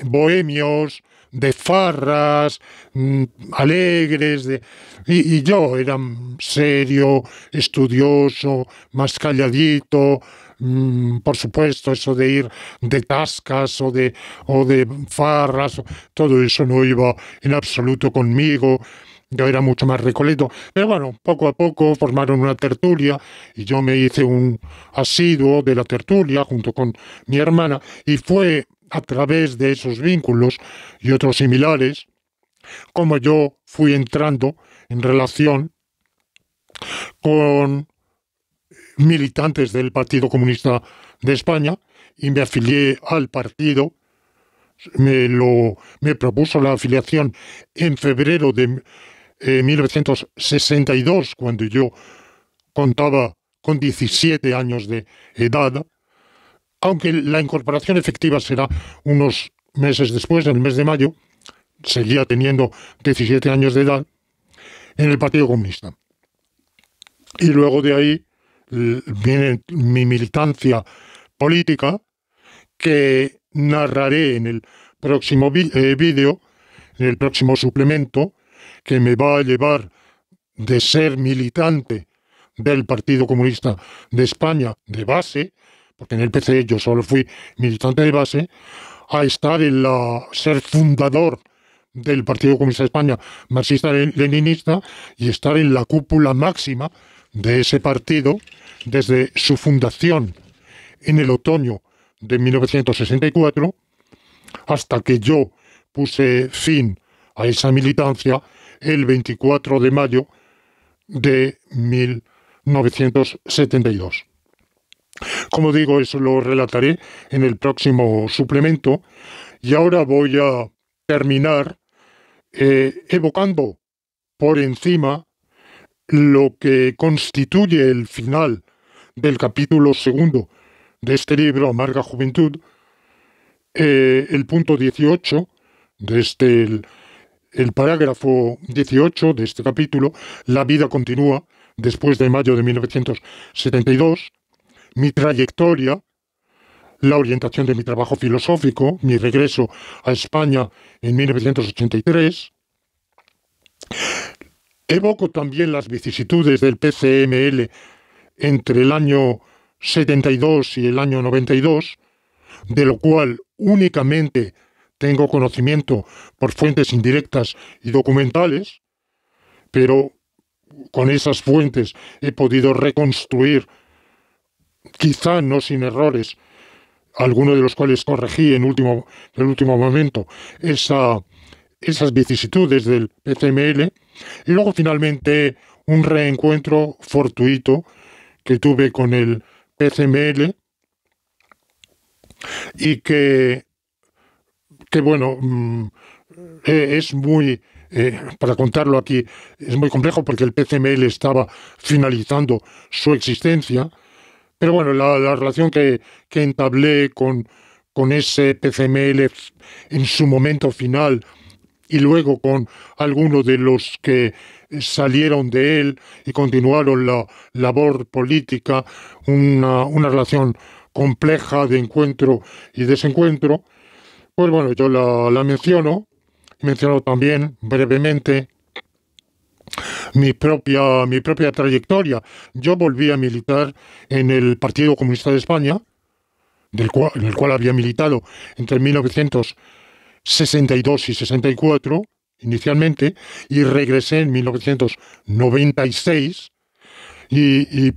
bohemios, de farras, mm, alegres, de... Y, yo era serio, estudioso, más calladito, mm, por supuesto, eso de ir de tascas o de, o de farras, todo eso no iba en absoluto conmigo. Yo era mucho más recoleto. Pero bueno, poco a poco formaron una tertulia y yo me hice un asiduo de la tertulia junto con mi hermana y fue a través de esos vínculos y otros similares como yo fui entrando en relación con militantes del Partido Comunista de España y me afilié al partido. Me, lo, me propuso la afiliación en febrero de 1962, eh, cuando yo contaba con 17 años de edad, aunque la incorporación efectiva será unos meses después, en el mes de mayo, seguía teniendo 17 años de edad, en el Partido Comunista. Y luego de ahí viene mi militancia política, que narraré en el próximo eh, vídeo, en el próximo suplemento, que me va a llevar de ser militante del Partido Comunista de España de base, porque en el PC yo solo fui militante de base, a estar en la ser fundador del Partido Comunista de España marxista-leninista y estar en la cúpula máxima de ese partido desde su fundación en el otoño de 1964 hasta que yo puse fin a esa militancia el 24 de mayo de 1972. Como digo, eso lo relataré en el próximo suplemento y ahora voy a terminar eh, evocando por encima lo que constituye el final del capítulo segundo de este libro, Amarga Juventud, eh, el punto 18 desde este, el el parágrafo 18 de este capítulo, La vida continúa, después de mayo de 1972, mi trayectoria, la orientación de mi trabajo filosófico, mi regreso a España en 1983. Evoco también las vicisitudes del PCML entre el año 72 y el año 92, de lo cual únicamente tengo conocimiento por fuentes indirectas y documentales, pero con esas fuentes he podido reconstruir, quizá no sin errores, algunos de los cuales corregí en último, último momento, esas vicisitudes del PCML, y luego finalmente un reencuentro fortuito que tuve con el PCML y que que bueno, mm, eh, es muy... Eh, para contarlo aquí es muy complejo porque el PCML estaba finalizando su existencia, pero bueno, la, la relación que, entablé con, ese PCML en su momento final y luego con algunos de los que salieron de él y continuaron la labor política, una, una relación compleja de encuentro y desencuentro, pues bueno, yo la, menciono, menciono también brevemente mi propia, mi propia trayectoria. Yo volví a militar en el Partido Comunista de España, del cual, en el cual había militado entre 1962 y 64 inicialmente, y regresé en 1996 y, y,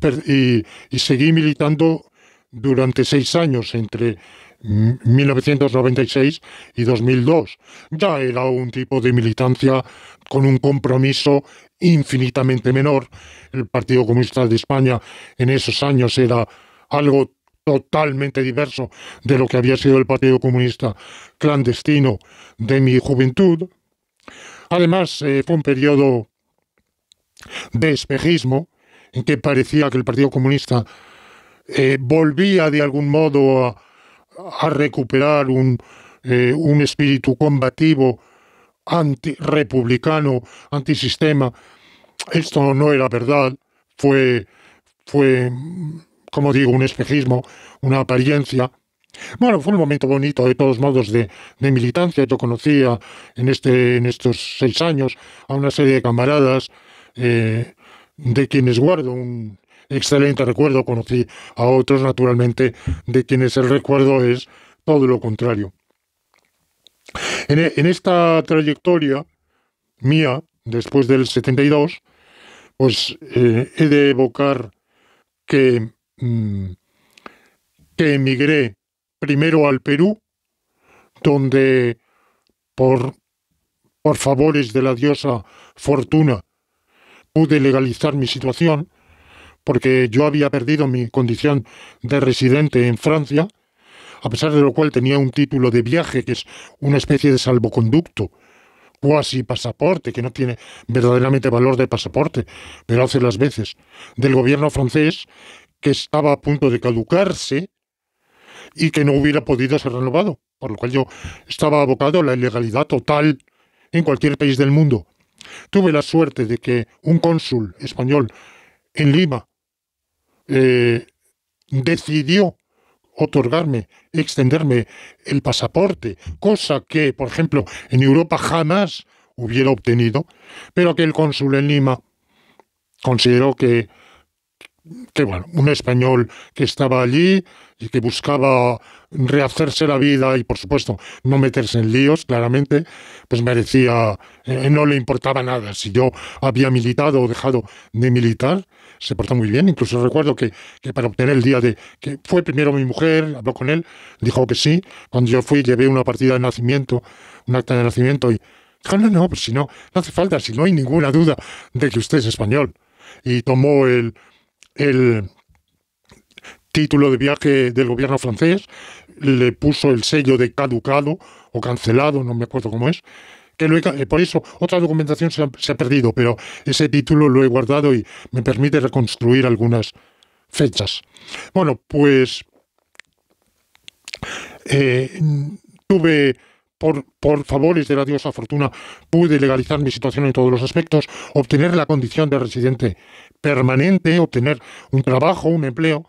y seguí militando durante seis años entre 1996 mm, y 2002. Ya era un tipo de militancia con un compromiso infinitamente menor. El Partido Comunista de España en esos años era algo totalmente diverso de lo que había sido el Partido Comunista clandestino de mi juventud. Además, eh, fue un periodo de espejismo en que parecía que el Partido Comunista eh, volvía de algún modo a a recuperar un, eh, un espíritu combativo antirepublicano, antisistema. Esto no era verdad, fue, fue, como digo, un espejismo, una apariencia. Bueno, fue un momento bonito, de todos modos, de, militancia. Yo conocía en, este, en estos seis años a una serie de camaradas eh, de quienes guardo un, excelente recuerdo. Conocí a otros, naturalmente, de quienes el recuerdo es todo lo contrario. En, esta trayectoria mía, después del 72, pues eh, he de evocar que, mm, que emigré primero al Perú, donde por, por favores de la diosa Fortuna pude legalizar mi situación porque yo había perdido mi condición de residente en Francia, a pesar de lo cual tenía un título de viaje que es una especie de salvoconducto, cuasi pasaporte, que no tiene verdaderamente valor de pasaporte, pero hace las veces, del gobierno francés, que estaba a punto de caducarse y que no hubiera podido ser renovado, por lo cual yo estaba abocado a la ilegalidad total en cualquier país del mundo. Tuve la suerte de que un cónsul español en Lima eh, decidió otorgarme, extenderme el pasaporte, cosa que, por ejemplo, en Europa jamás hubiera obtenido, pero que el cónsul en Lima consideró que, bueno, un español que estaba allí y que buscaba rehacerse la vida y por supuesto no meterse en líos, claramente, pues merecía, eh, no le importaba nada si yo había militado o dejado de militar, se portó muy bien. Incluso recuerdo que, para obtener el día de que fue primero mi mujer, habló con él, dijo que sí. Cuando yo fui, llevé una partida de nacimiento, un acta de nacimiento y dijo, no, no, pues si no, no hace falta, si no hay ninguna duda de que usted es español. Y tomó el, el título de viaje del gobierno francés, le puso el sello de caducado o cancelado, no me acuerdo cómo es, por eso otra documentación se ha, perdido, pero ese título lo he guardado y me permite reconstruir algunas fechas. Bueno, pues eh, tuve por, por, favores de la diosa Fortuna, pude legalizar mi situación en todos los aspectos, obtener la condición de residente permanente, obtener un trabajo, un empleo,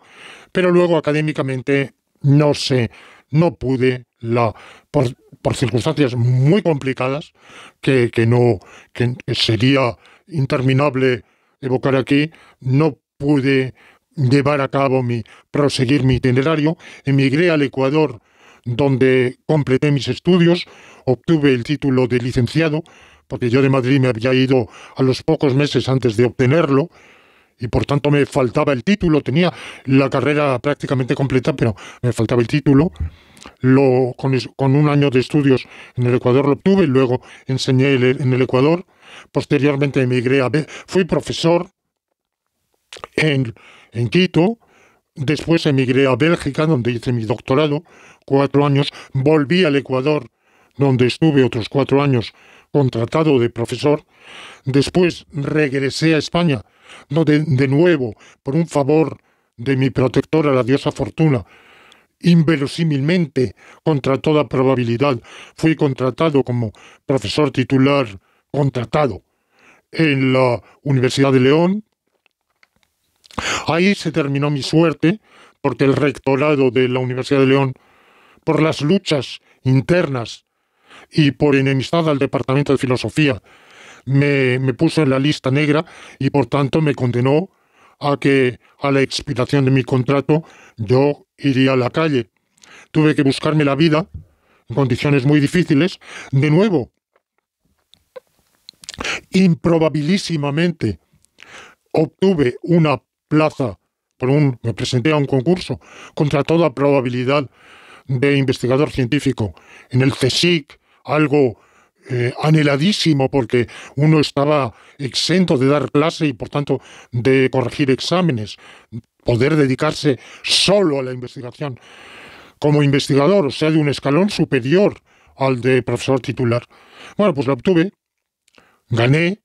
pero luego académicamente no sé, no pude la, por, circunstancias muy complicadas que, no sería interminable evocar aquí, no pude llevar a cabo mi proseguir mi itinerario, emigré al Ecuador donde completé mis estudios, obtuve el título de licenciado, porque yo de Madrid me había ido a los pocos meses antes de obtenerlo, y por tanto me faltaba el título, tenía la carrera prácticamente completa, pero me faltaba el título con, un año de estudios en el Ecuador lo obtuve, luego enseñé en el Ecuador, posteriormente emigré a... Fui profesor en, en Quito, después emigré a Bélgica, donde hice mi doctorado, cuatro años, volví al Ecuador, donde estuve otros cuatro años contratado de profesor, después regresé a España, donde de nuevo, por un favor de mi protectora, la diosa Fortuna, inverosímilmente, contra toda probabilidad, fui contratado como profesor titular contratado en la Universidad de León. Ahí se terminó mi suerte, porque el rectorado de la Universidad de León, por las luchas internas y por enemistad al Departamento de Filosofía, me, me puso en la lista negra y por tanto me condenó a que a la expiración de mi contrato yo iría a la calle. Tuve que buscarme la vida en condiciones muy difíciles, de nuevo, improbabilísimamente, obtuve una plaza por un, me presenté a un concurso contra toda probabilidad de investigador científico en el CSIC, algo eh, anheladísimo porque uno estaba exento de dar clase y por tanto de corregir exámenes poder dedicarse solo a la investigación como investigador, o sea, de un escalón superior al de profesor titular. Bueno, pues la obtuve, gané,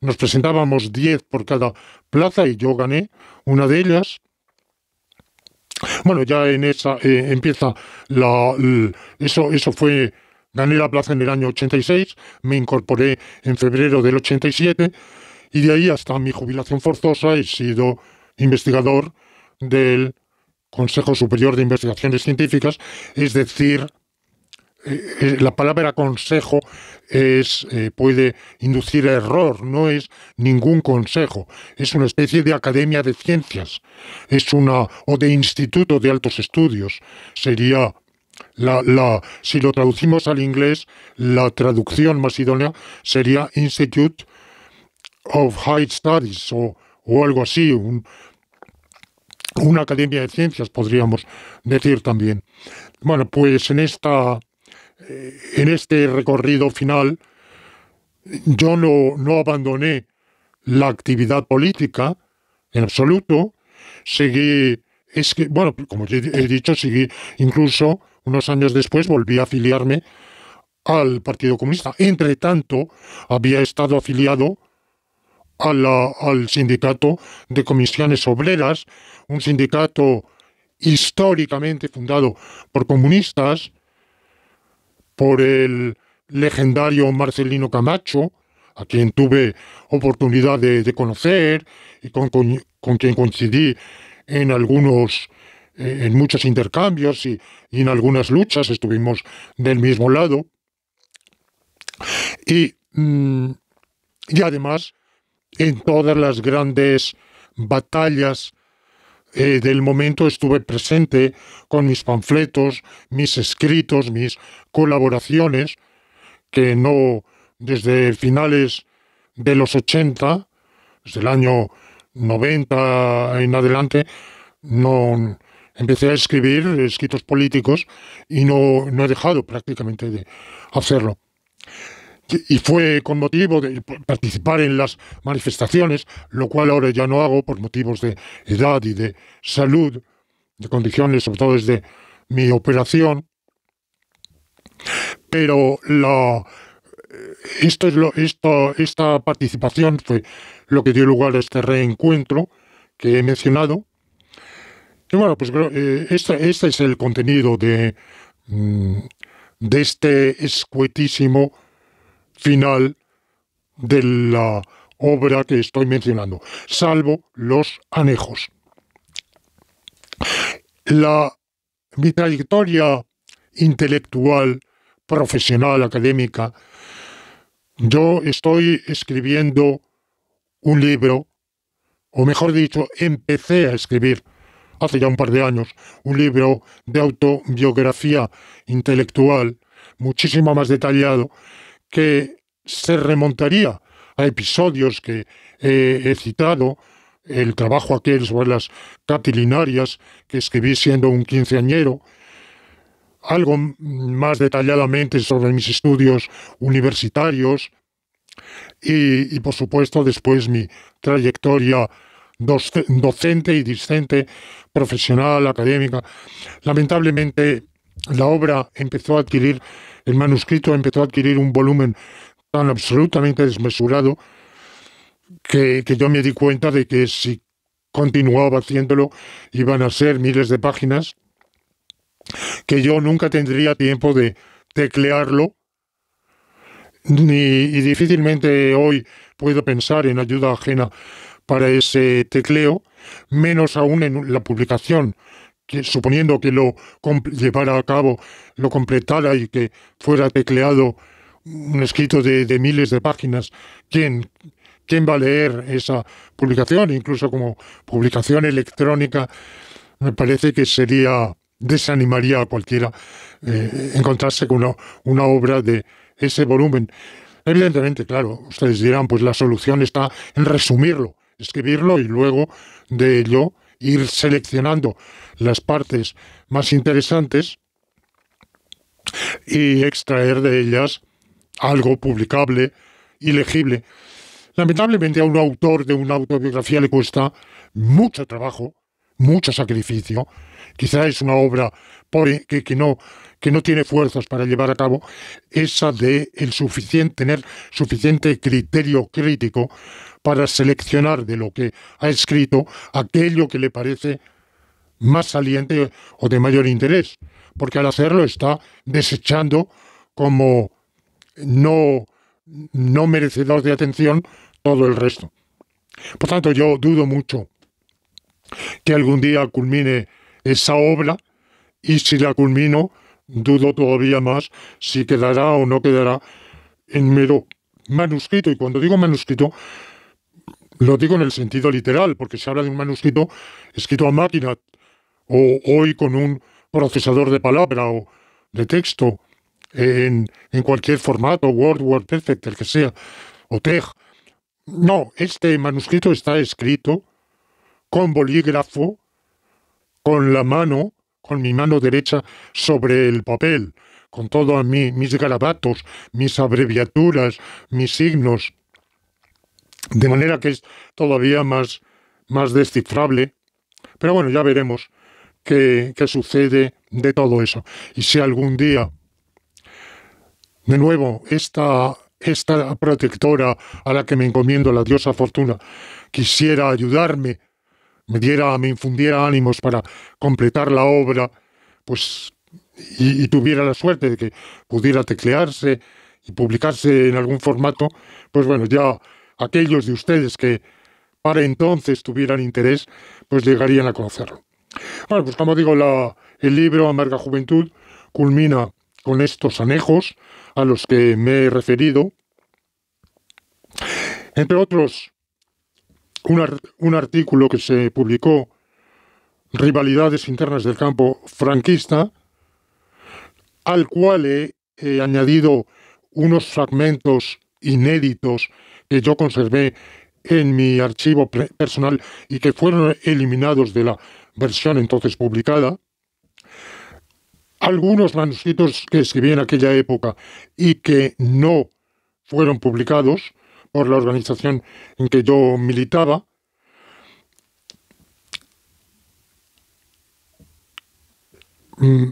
nos presentábamos 10 por cada plaza y yo gané una de ellas. Bueno, ya en esa eh, empieza la, eso eso fue gané la plaza en el año 86, me incorporé en febrero del 87 y de ahí hasta mi jubilación forzosa he sido investigador del Consejo Superior de Investigaciones Científicas, es decir, eh, eh, la palabra consejo es, eh, puede inducir error, no es ningún consejo, es una especie de academia de ciencias, es una, o de instituto de altos estudios, sería la, si lo traducimos al inglés, la traducción más idónea sería Institute of High Studies o, o algo así, un, una academia de ciencias, podríamos decir también. Bueno, pues en, esta, eh, en este recorrido final yo no, no abandoné la actividad política en absoluto, seguí, es que, bueno, como he dicho, seguí incluso unos años después volví a afiliarme al Partido Comunista. Entre tanto, había estado afiliado al sindicato de comisiones obreras, un sindicato históricamente fundado por comunistas, por el legendario Marcelino Camacho, a quien tuve oportunidad de, conocer y con, quien coincidí en algunos eh, en muchos intercambios y, y en algunas luchas estuvimos del mismo lado. Y, mm, y además en todas las grandes batallas eh, del momento estuve presente con mis panfletos, mis escritos, mis colaboraciones, que no desde finales de los 80, desde el año 90 en adelante, no empecé a escribir escritos políticos y no, no he dejado prácticamente de hacerlo y fue con motivo de participar en las manifestaciones, lo cual ahora ya no hago por motivos de edad y de salud, de condiciones, sobre todo desde mi operación. Pero eh, esto es lo, esto, esta participación fue lo que dio lugar a este reencuentro que he mencionado. Y bueno, pues eh, este, este, es el contenido de, mm, de este escuetísimo final de la obra que estoy mencionando, salvo los anejos. mi trayectoria intelectual, profesional, académica, yo estoy escribiendo un libro, o mejor dicho, empecé a escribir hace ya un par de años un libro de autobiografía intelectual, muchísimo más detallado, que se remontaría a episodios que eh, he citado, el trabajo aquel sobre las catilinarias que escribí siendo un quinceañero, algo más detalladamente sobre mis estudios universitarios y, por supuesto después mi trayectoria docente y discente, profesional, académica. Lamentablemente la obra empezó a adquirir el manuscrito empezó a adquirir un volumen tan absolutamente desmesurado que, yo me di cuenta de que si continuaba haciéndolo iban a ser miles de páginas, que yo nunca tendría tiempo de teclearlo, ni, y difícilmente hoy puedo pensar en ayuda ajena para ese tecleo, menos aún en la publicación suponiendo que lo llevara a cabo, lo completara y que fuera tecleado un escrito de, miles de páginas, ¿quién, ¿quién va a leer esa publicación? Incluso como publicación electrónica, me parece que sería desanimaría a cualquiera eh, encontrarse con una obra de ese volumen. Evidentemente, claro, ustedes dirán, pues la solución está en resumirlo, escribirlo y luego de ello ir seleccionando las partes más interesantes y extraer de ellas algo publicable y legible. Lamentablemente a un autor de una autobiografía le cuesta mucho trabajo, mucho sacrificio. Quizá es una obra que, que, no, que no tiene fuerzas para llevar a cabo, esa de el suficiente, tener suficiente criterio crítico para seleccionar de lo que ha escrito aquello que le parece más saliente o de mayor interés, porque al hacerlo está desechando como no, no merecedor de atención todo el resto. Por tanto, yo dudo mucho que algún día culmine esa obra y si la culmino, dudo todavía más si quedará o no quedará en mero manuscrito. Y cuando digo manuscrito, lo digo en el sentido literal, porque se habla de un manuscrito escrito a máquina, o hoy con un procesador de palabra o de texto, en, cualquier formato, Word, Word Perfect, el que sea, o TEG. No, este manuscrito está escrito con bolígrafo, con la mano, con mi mano derecha sobre el papel, con todos mis garabatos, mis abreviaturas, mis signos. De manera que es todavía más, más descifrable. Pero bueno, ya veremos qué, qué sucede de todo eso. Y si algún día, de nuevo, esta, esta protectora a la que me encomiendo, la diosa Fortuna, quisiera ayudarme, me diera, me infundiera ánimos para completar la obra, pues y, tuviera la suerte de que pudiera teclearse y publicarse en algún formato, pues bueno, ya aquellos de ustedes que para entonces tuvieran interés, pues llegarían a conocerlo. Bueno, pues como digo, el libro Amarga Juventud culmina con estos anejos a los que me he referido. Entre otros, un, artículo que se publicó, Rivalidades internas del campo franquista, al cual he añadido unos fragmentos inéditos que yo conservé en mi archivo personal y que fueron eliminados de la versión entonces publicada, algunos manuscritos que escribí en aquella época y que no fueron publicados por la organización en que yo militaba, mm,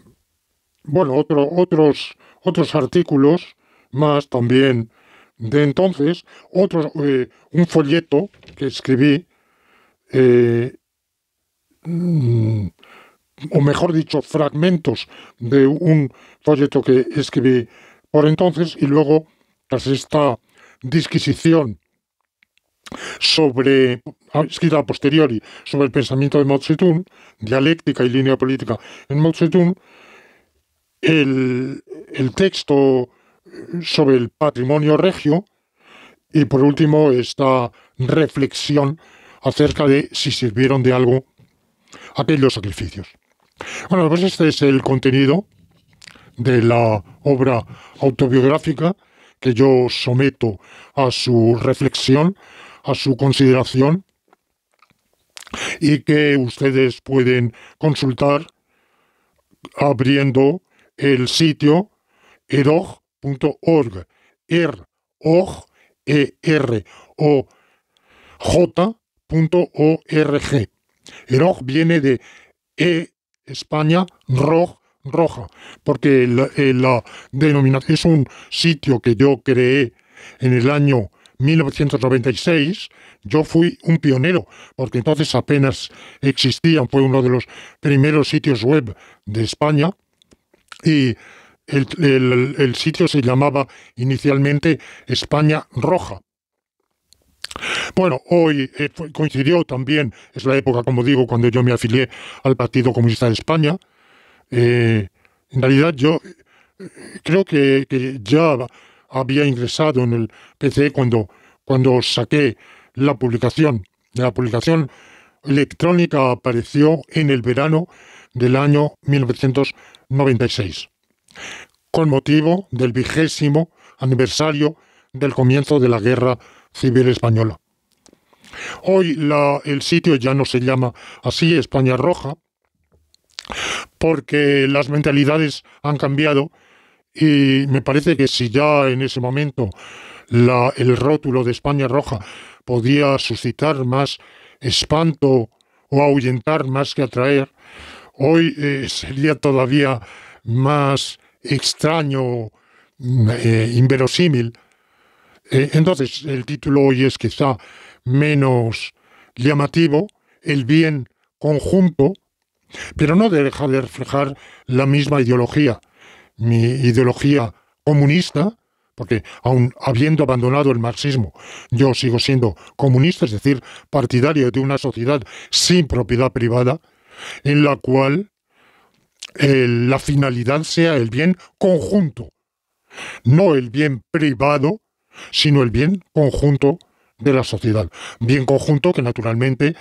bueno, otros, otros artículos más también de entonces, otro, eh, un folleto que escribí, eh, mm, o mejor dicho, fragmentos de un folleto que escribí por entonces, y luego, tras esta disquisición sobre, ah, escrita a posteriori, sobre el pensamiento de Mao dialéctica y línea política en Mao el, el texto sobre el patrimonio regio y por último esta reflexión acerca de si sirvieron de algo aquellos sacrificios. Bueno, pues este es el contenido de la obra autobiográfica que yo someto a su reflexión, a su consideración y que ustedes pueden consultar abriendo el sitio erog .org, er, o e r o j.org. oj viene de E España, Roj, Roja, porque eh, es un sitio que yo creé en el año 1996, yo fui un pionero, porque entonces apenas existían, fue uno de los primeros sitios web de España, y el, sitio se llamaba inicialmente España Roja. Bueno, hoy eh, coincidió también, es la época, como digo, cuando yo me afilié al Partido Comunista de España. Eh, en realidad yo eh, creo que, ya había ingresado en el PCE cuando, cuando saqué la publicación. La publicación electrónica apareció en el verano del año 1996 con motivo del vigésimo aniversario del comienzo de la Guerra Civil Española. Hoy el sitio ya no se llama así España Roja, porque las mentalidades han cambiado y me parece que si ya en ese momento el rótulo de España Roja podía suscitar más espanto o ahuyentar más que atraer, hoy eh, sería todavía más extraño, eh, inverosímil. Eh, entonces, el título hoy es quizá menos llamativo, el bien conjunto, pero no deja de reflejar la misma ideología, mi ideología comunista, porque aun habiendo abandonado el marxismo, yo sigo siendo comunista, es decir, partidario de una sociedad sin propiedad privada, en la cual la finalidad sea el bien conjunto, no el bien privado, sino el bien conjunto de la sociedad. Bien conjunto que naturalmente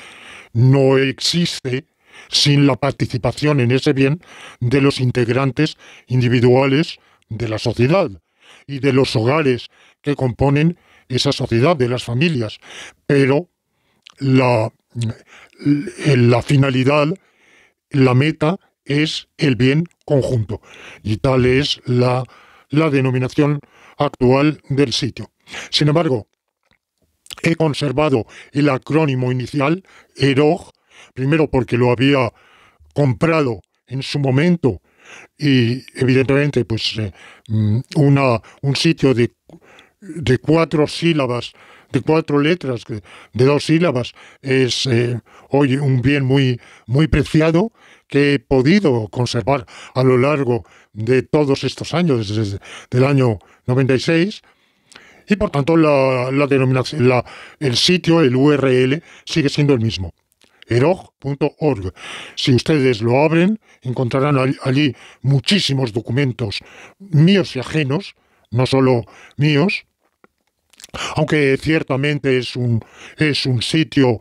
no existe sin la participación en ese bien de los integrantes individuales de la sociedad y de los hogares que componen esa sociedad, de las familias. Pero la, la finalidad, la meta es el bien conjunto. Y tal es la, denominación actual del sitio. Sin embargo, he conservado el acrónimo inicial, EROG, primero porque lo había comprado en su momento y evidentemente pues eh, mm, una, un sitio de, de, cuatro sílabas, de cuatro letras, de dos sílabas, es eh, hoy un bien muy, muy preciado que he podido conservar a lo largo de todos estos años, desde el año 96, y por tanto la, denominación, el sitio, el URL, sigue siendo el mismo. erog.org. Si ustedes lo abren, encontrarán allí muchísimos documentos míos y ajenos, no solo míos, aunque ciertamente es un, es un sitio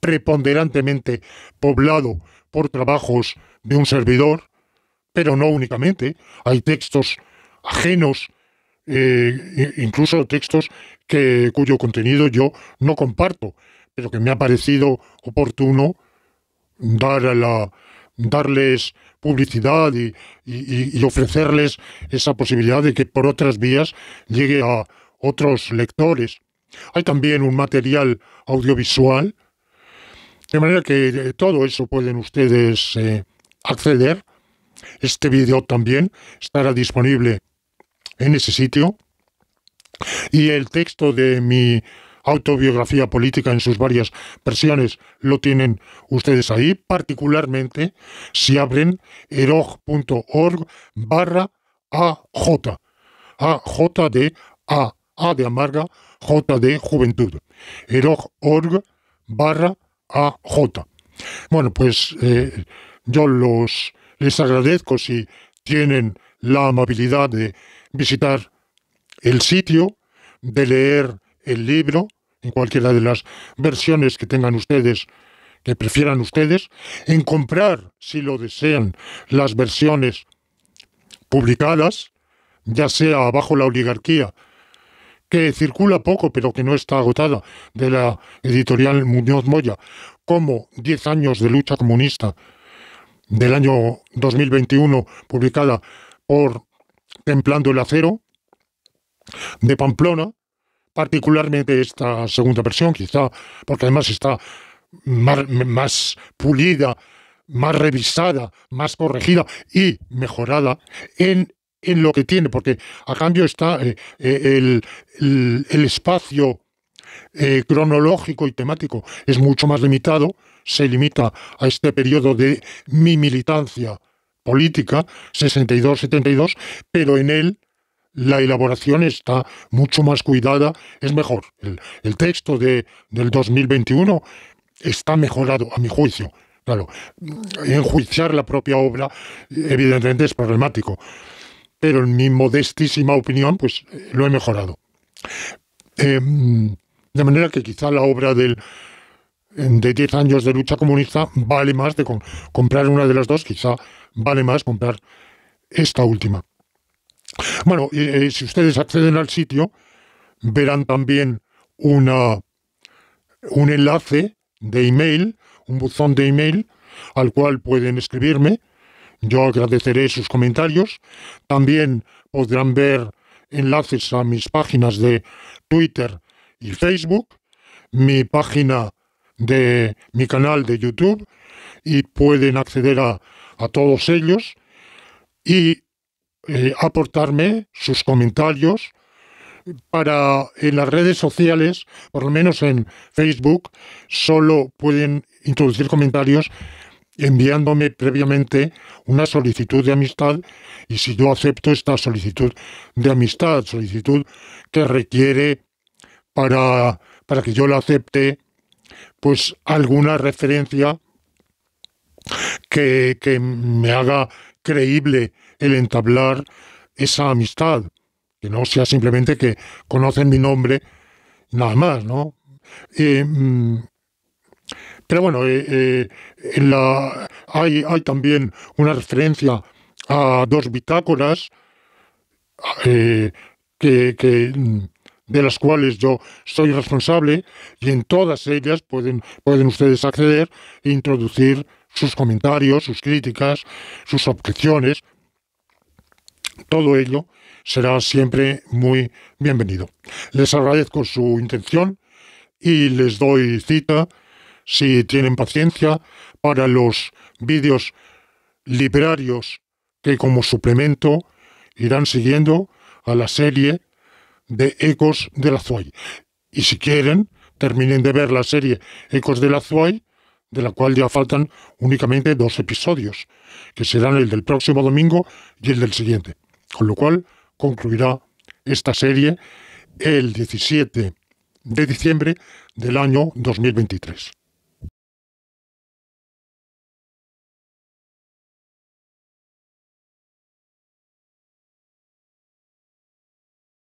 preponderantemente poblado por trabajos de un servidor, pero no únicamente. Hay textos ajenos, eh, incluso textos que, cuyo contenido yo no comparto, pero que me ha parecido oportuno dar la, darles publicidad y, y, ofrecerles esa posibilidad de que por otras vías llegue a otros lectores. Hay también un material audiovisual de manera que eh, todo eso pueden ustedes eh, acceder. Este video también estará disponible en ese sitio. Y el texto de mi autobiografía política en sus varias versiones lo tienen ustedes ahí, particularmente si abren erog.org barra AJ. AJ de A, A de amarga, J de juventud. erog.org barra AJ. Bueno, pues eh, yo los, les agradezco si tienen la amabilidad de visitar el sitio, de leer el libro, en cualquiera de las versiones que tengan ustedes, que prefieran ustedes, en comprar, si lo desean, las versiones publicadas, ya sea bajo la oligarquía que circula poco, pero que no está agotada, de la editorial Muñoz Moya, como 10 años de lucha comunista del año 2021, publicada por Templando el Acero, de Pamplona, particularmente esta segunda versión, quizá, porque además está más, más pulida, más revisada, más corregida y mejorada en en lo que tiene, porque a cambio está eh, eh, el, espacio eh, cronológico y temático es mucho más limitado, se limita a este periodo de mi militancia política, 62-72, pero en él la elaboración está mucho más cuidada, es mejor. El, texto de, del 2021 está mejorado, a mi juicio. Claro, enjuiciar la propia obra evidentemente es problemático pero en mi modestísima opinión, pues eh, lo he mejorado. Em, de manera que quizá la obra del, em, de 10 años de lucha comunista vale más de comprar una de las dos, quizá vale más comprar esta última. Bueno, eh, si ustedes acceden al sitio, verán también una, un enlace de email, un buzón de email al cual pueden escribirme yo agradeceré sus comentarios. También podrán ver enlaces a mis páginas de Twitter y Facebook, mi página de mi canal de YouTube y pueden acceder a, todos ellos y eh, aportarme sus comentarios para en las redes sociales, por lo menos en Facebook, solo pueden introducir comentarios enviándome previamente una solicitud de amistad y si yo acepto esta solicitud de amistad, solicitud que requiere para, para que yo la acepte, pues alguna referencia que, me haga creíble el entablar esa amistad, que no sea simplemente que conocen mi nombre, nada más, ¿no? Eh, mm, pero bueno, eh, eh, hay, también una referencia a dos bitácoras eh, mm, de las cuales yo soy responsable y en todas ellas pueden, pueden ustedes acceder e introducir sus comentarios, sus críticas, sus objeciones. Todo ello será siempre muy bienvenido. Les agradezco su intención y les doy cita si tienen paciencia, para los vídeos librarios que como suplemento irán siguiendo a la serie de Ecos de la Zuay. Y si quieren, terminen de ver la serie Ecos de la Zuay, de la cual ya faltan únicamente dos episodios, que serán el del próximo domingo y el del siguiente. Con lo cual concluirá esta serie el 17 de diciembre del año 2023.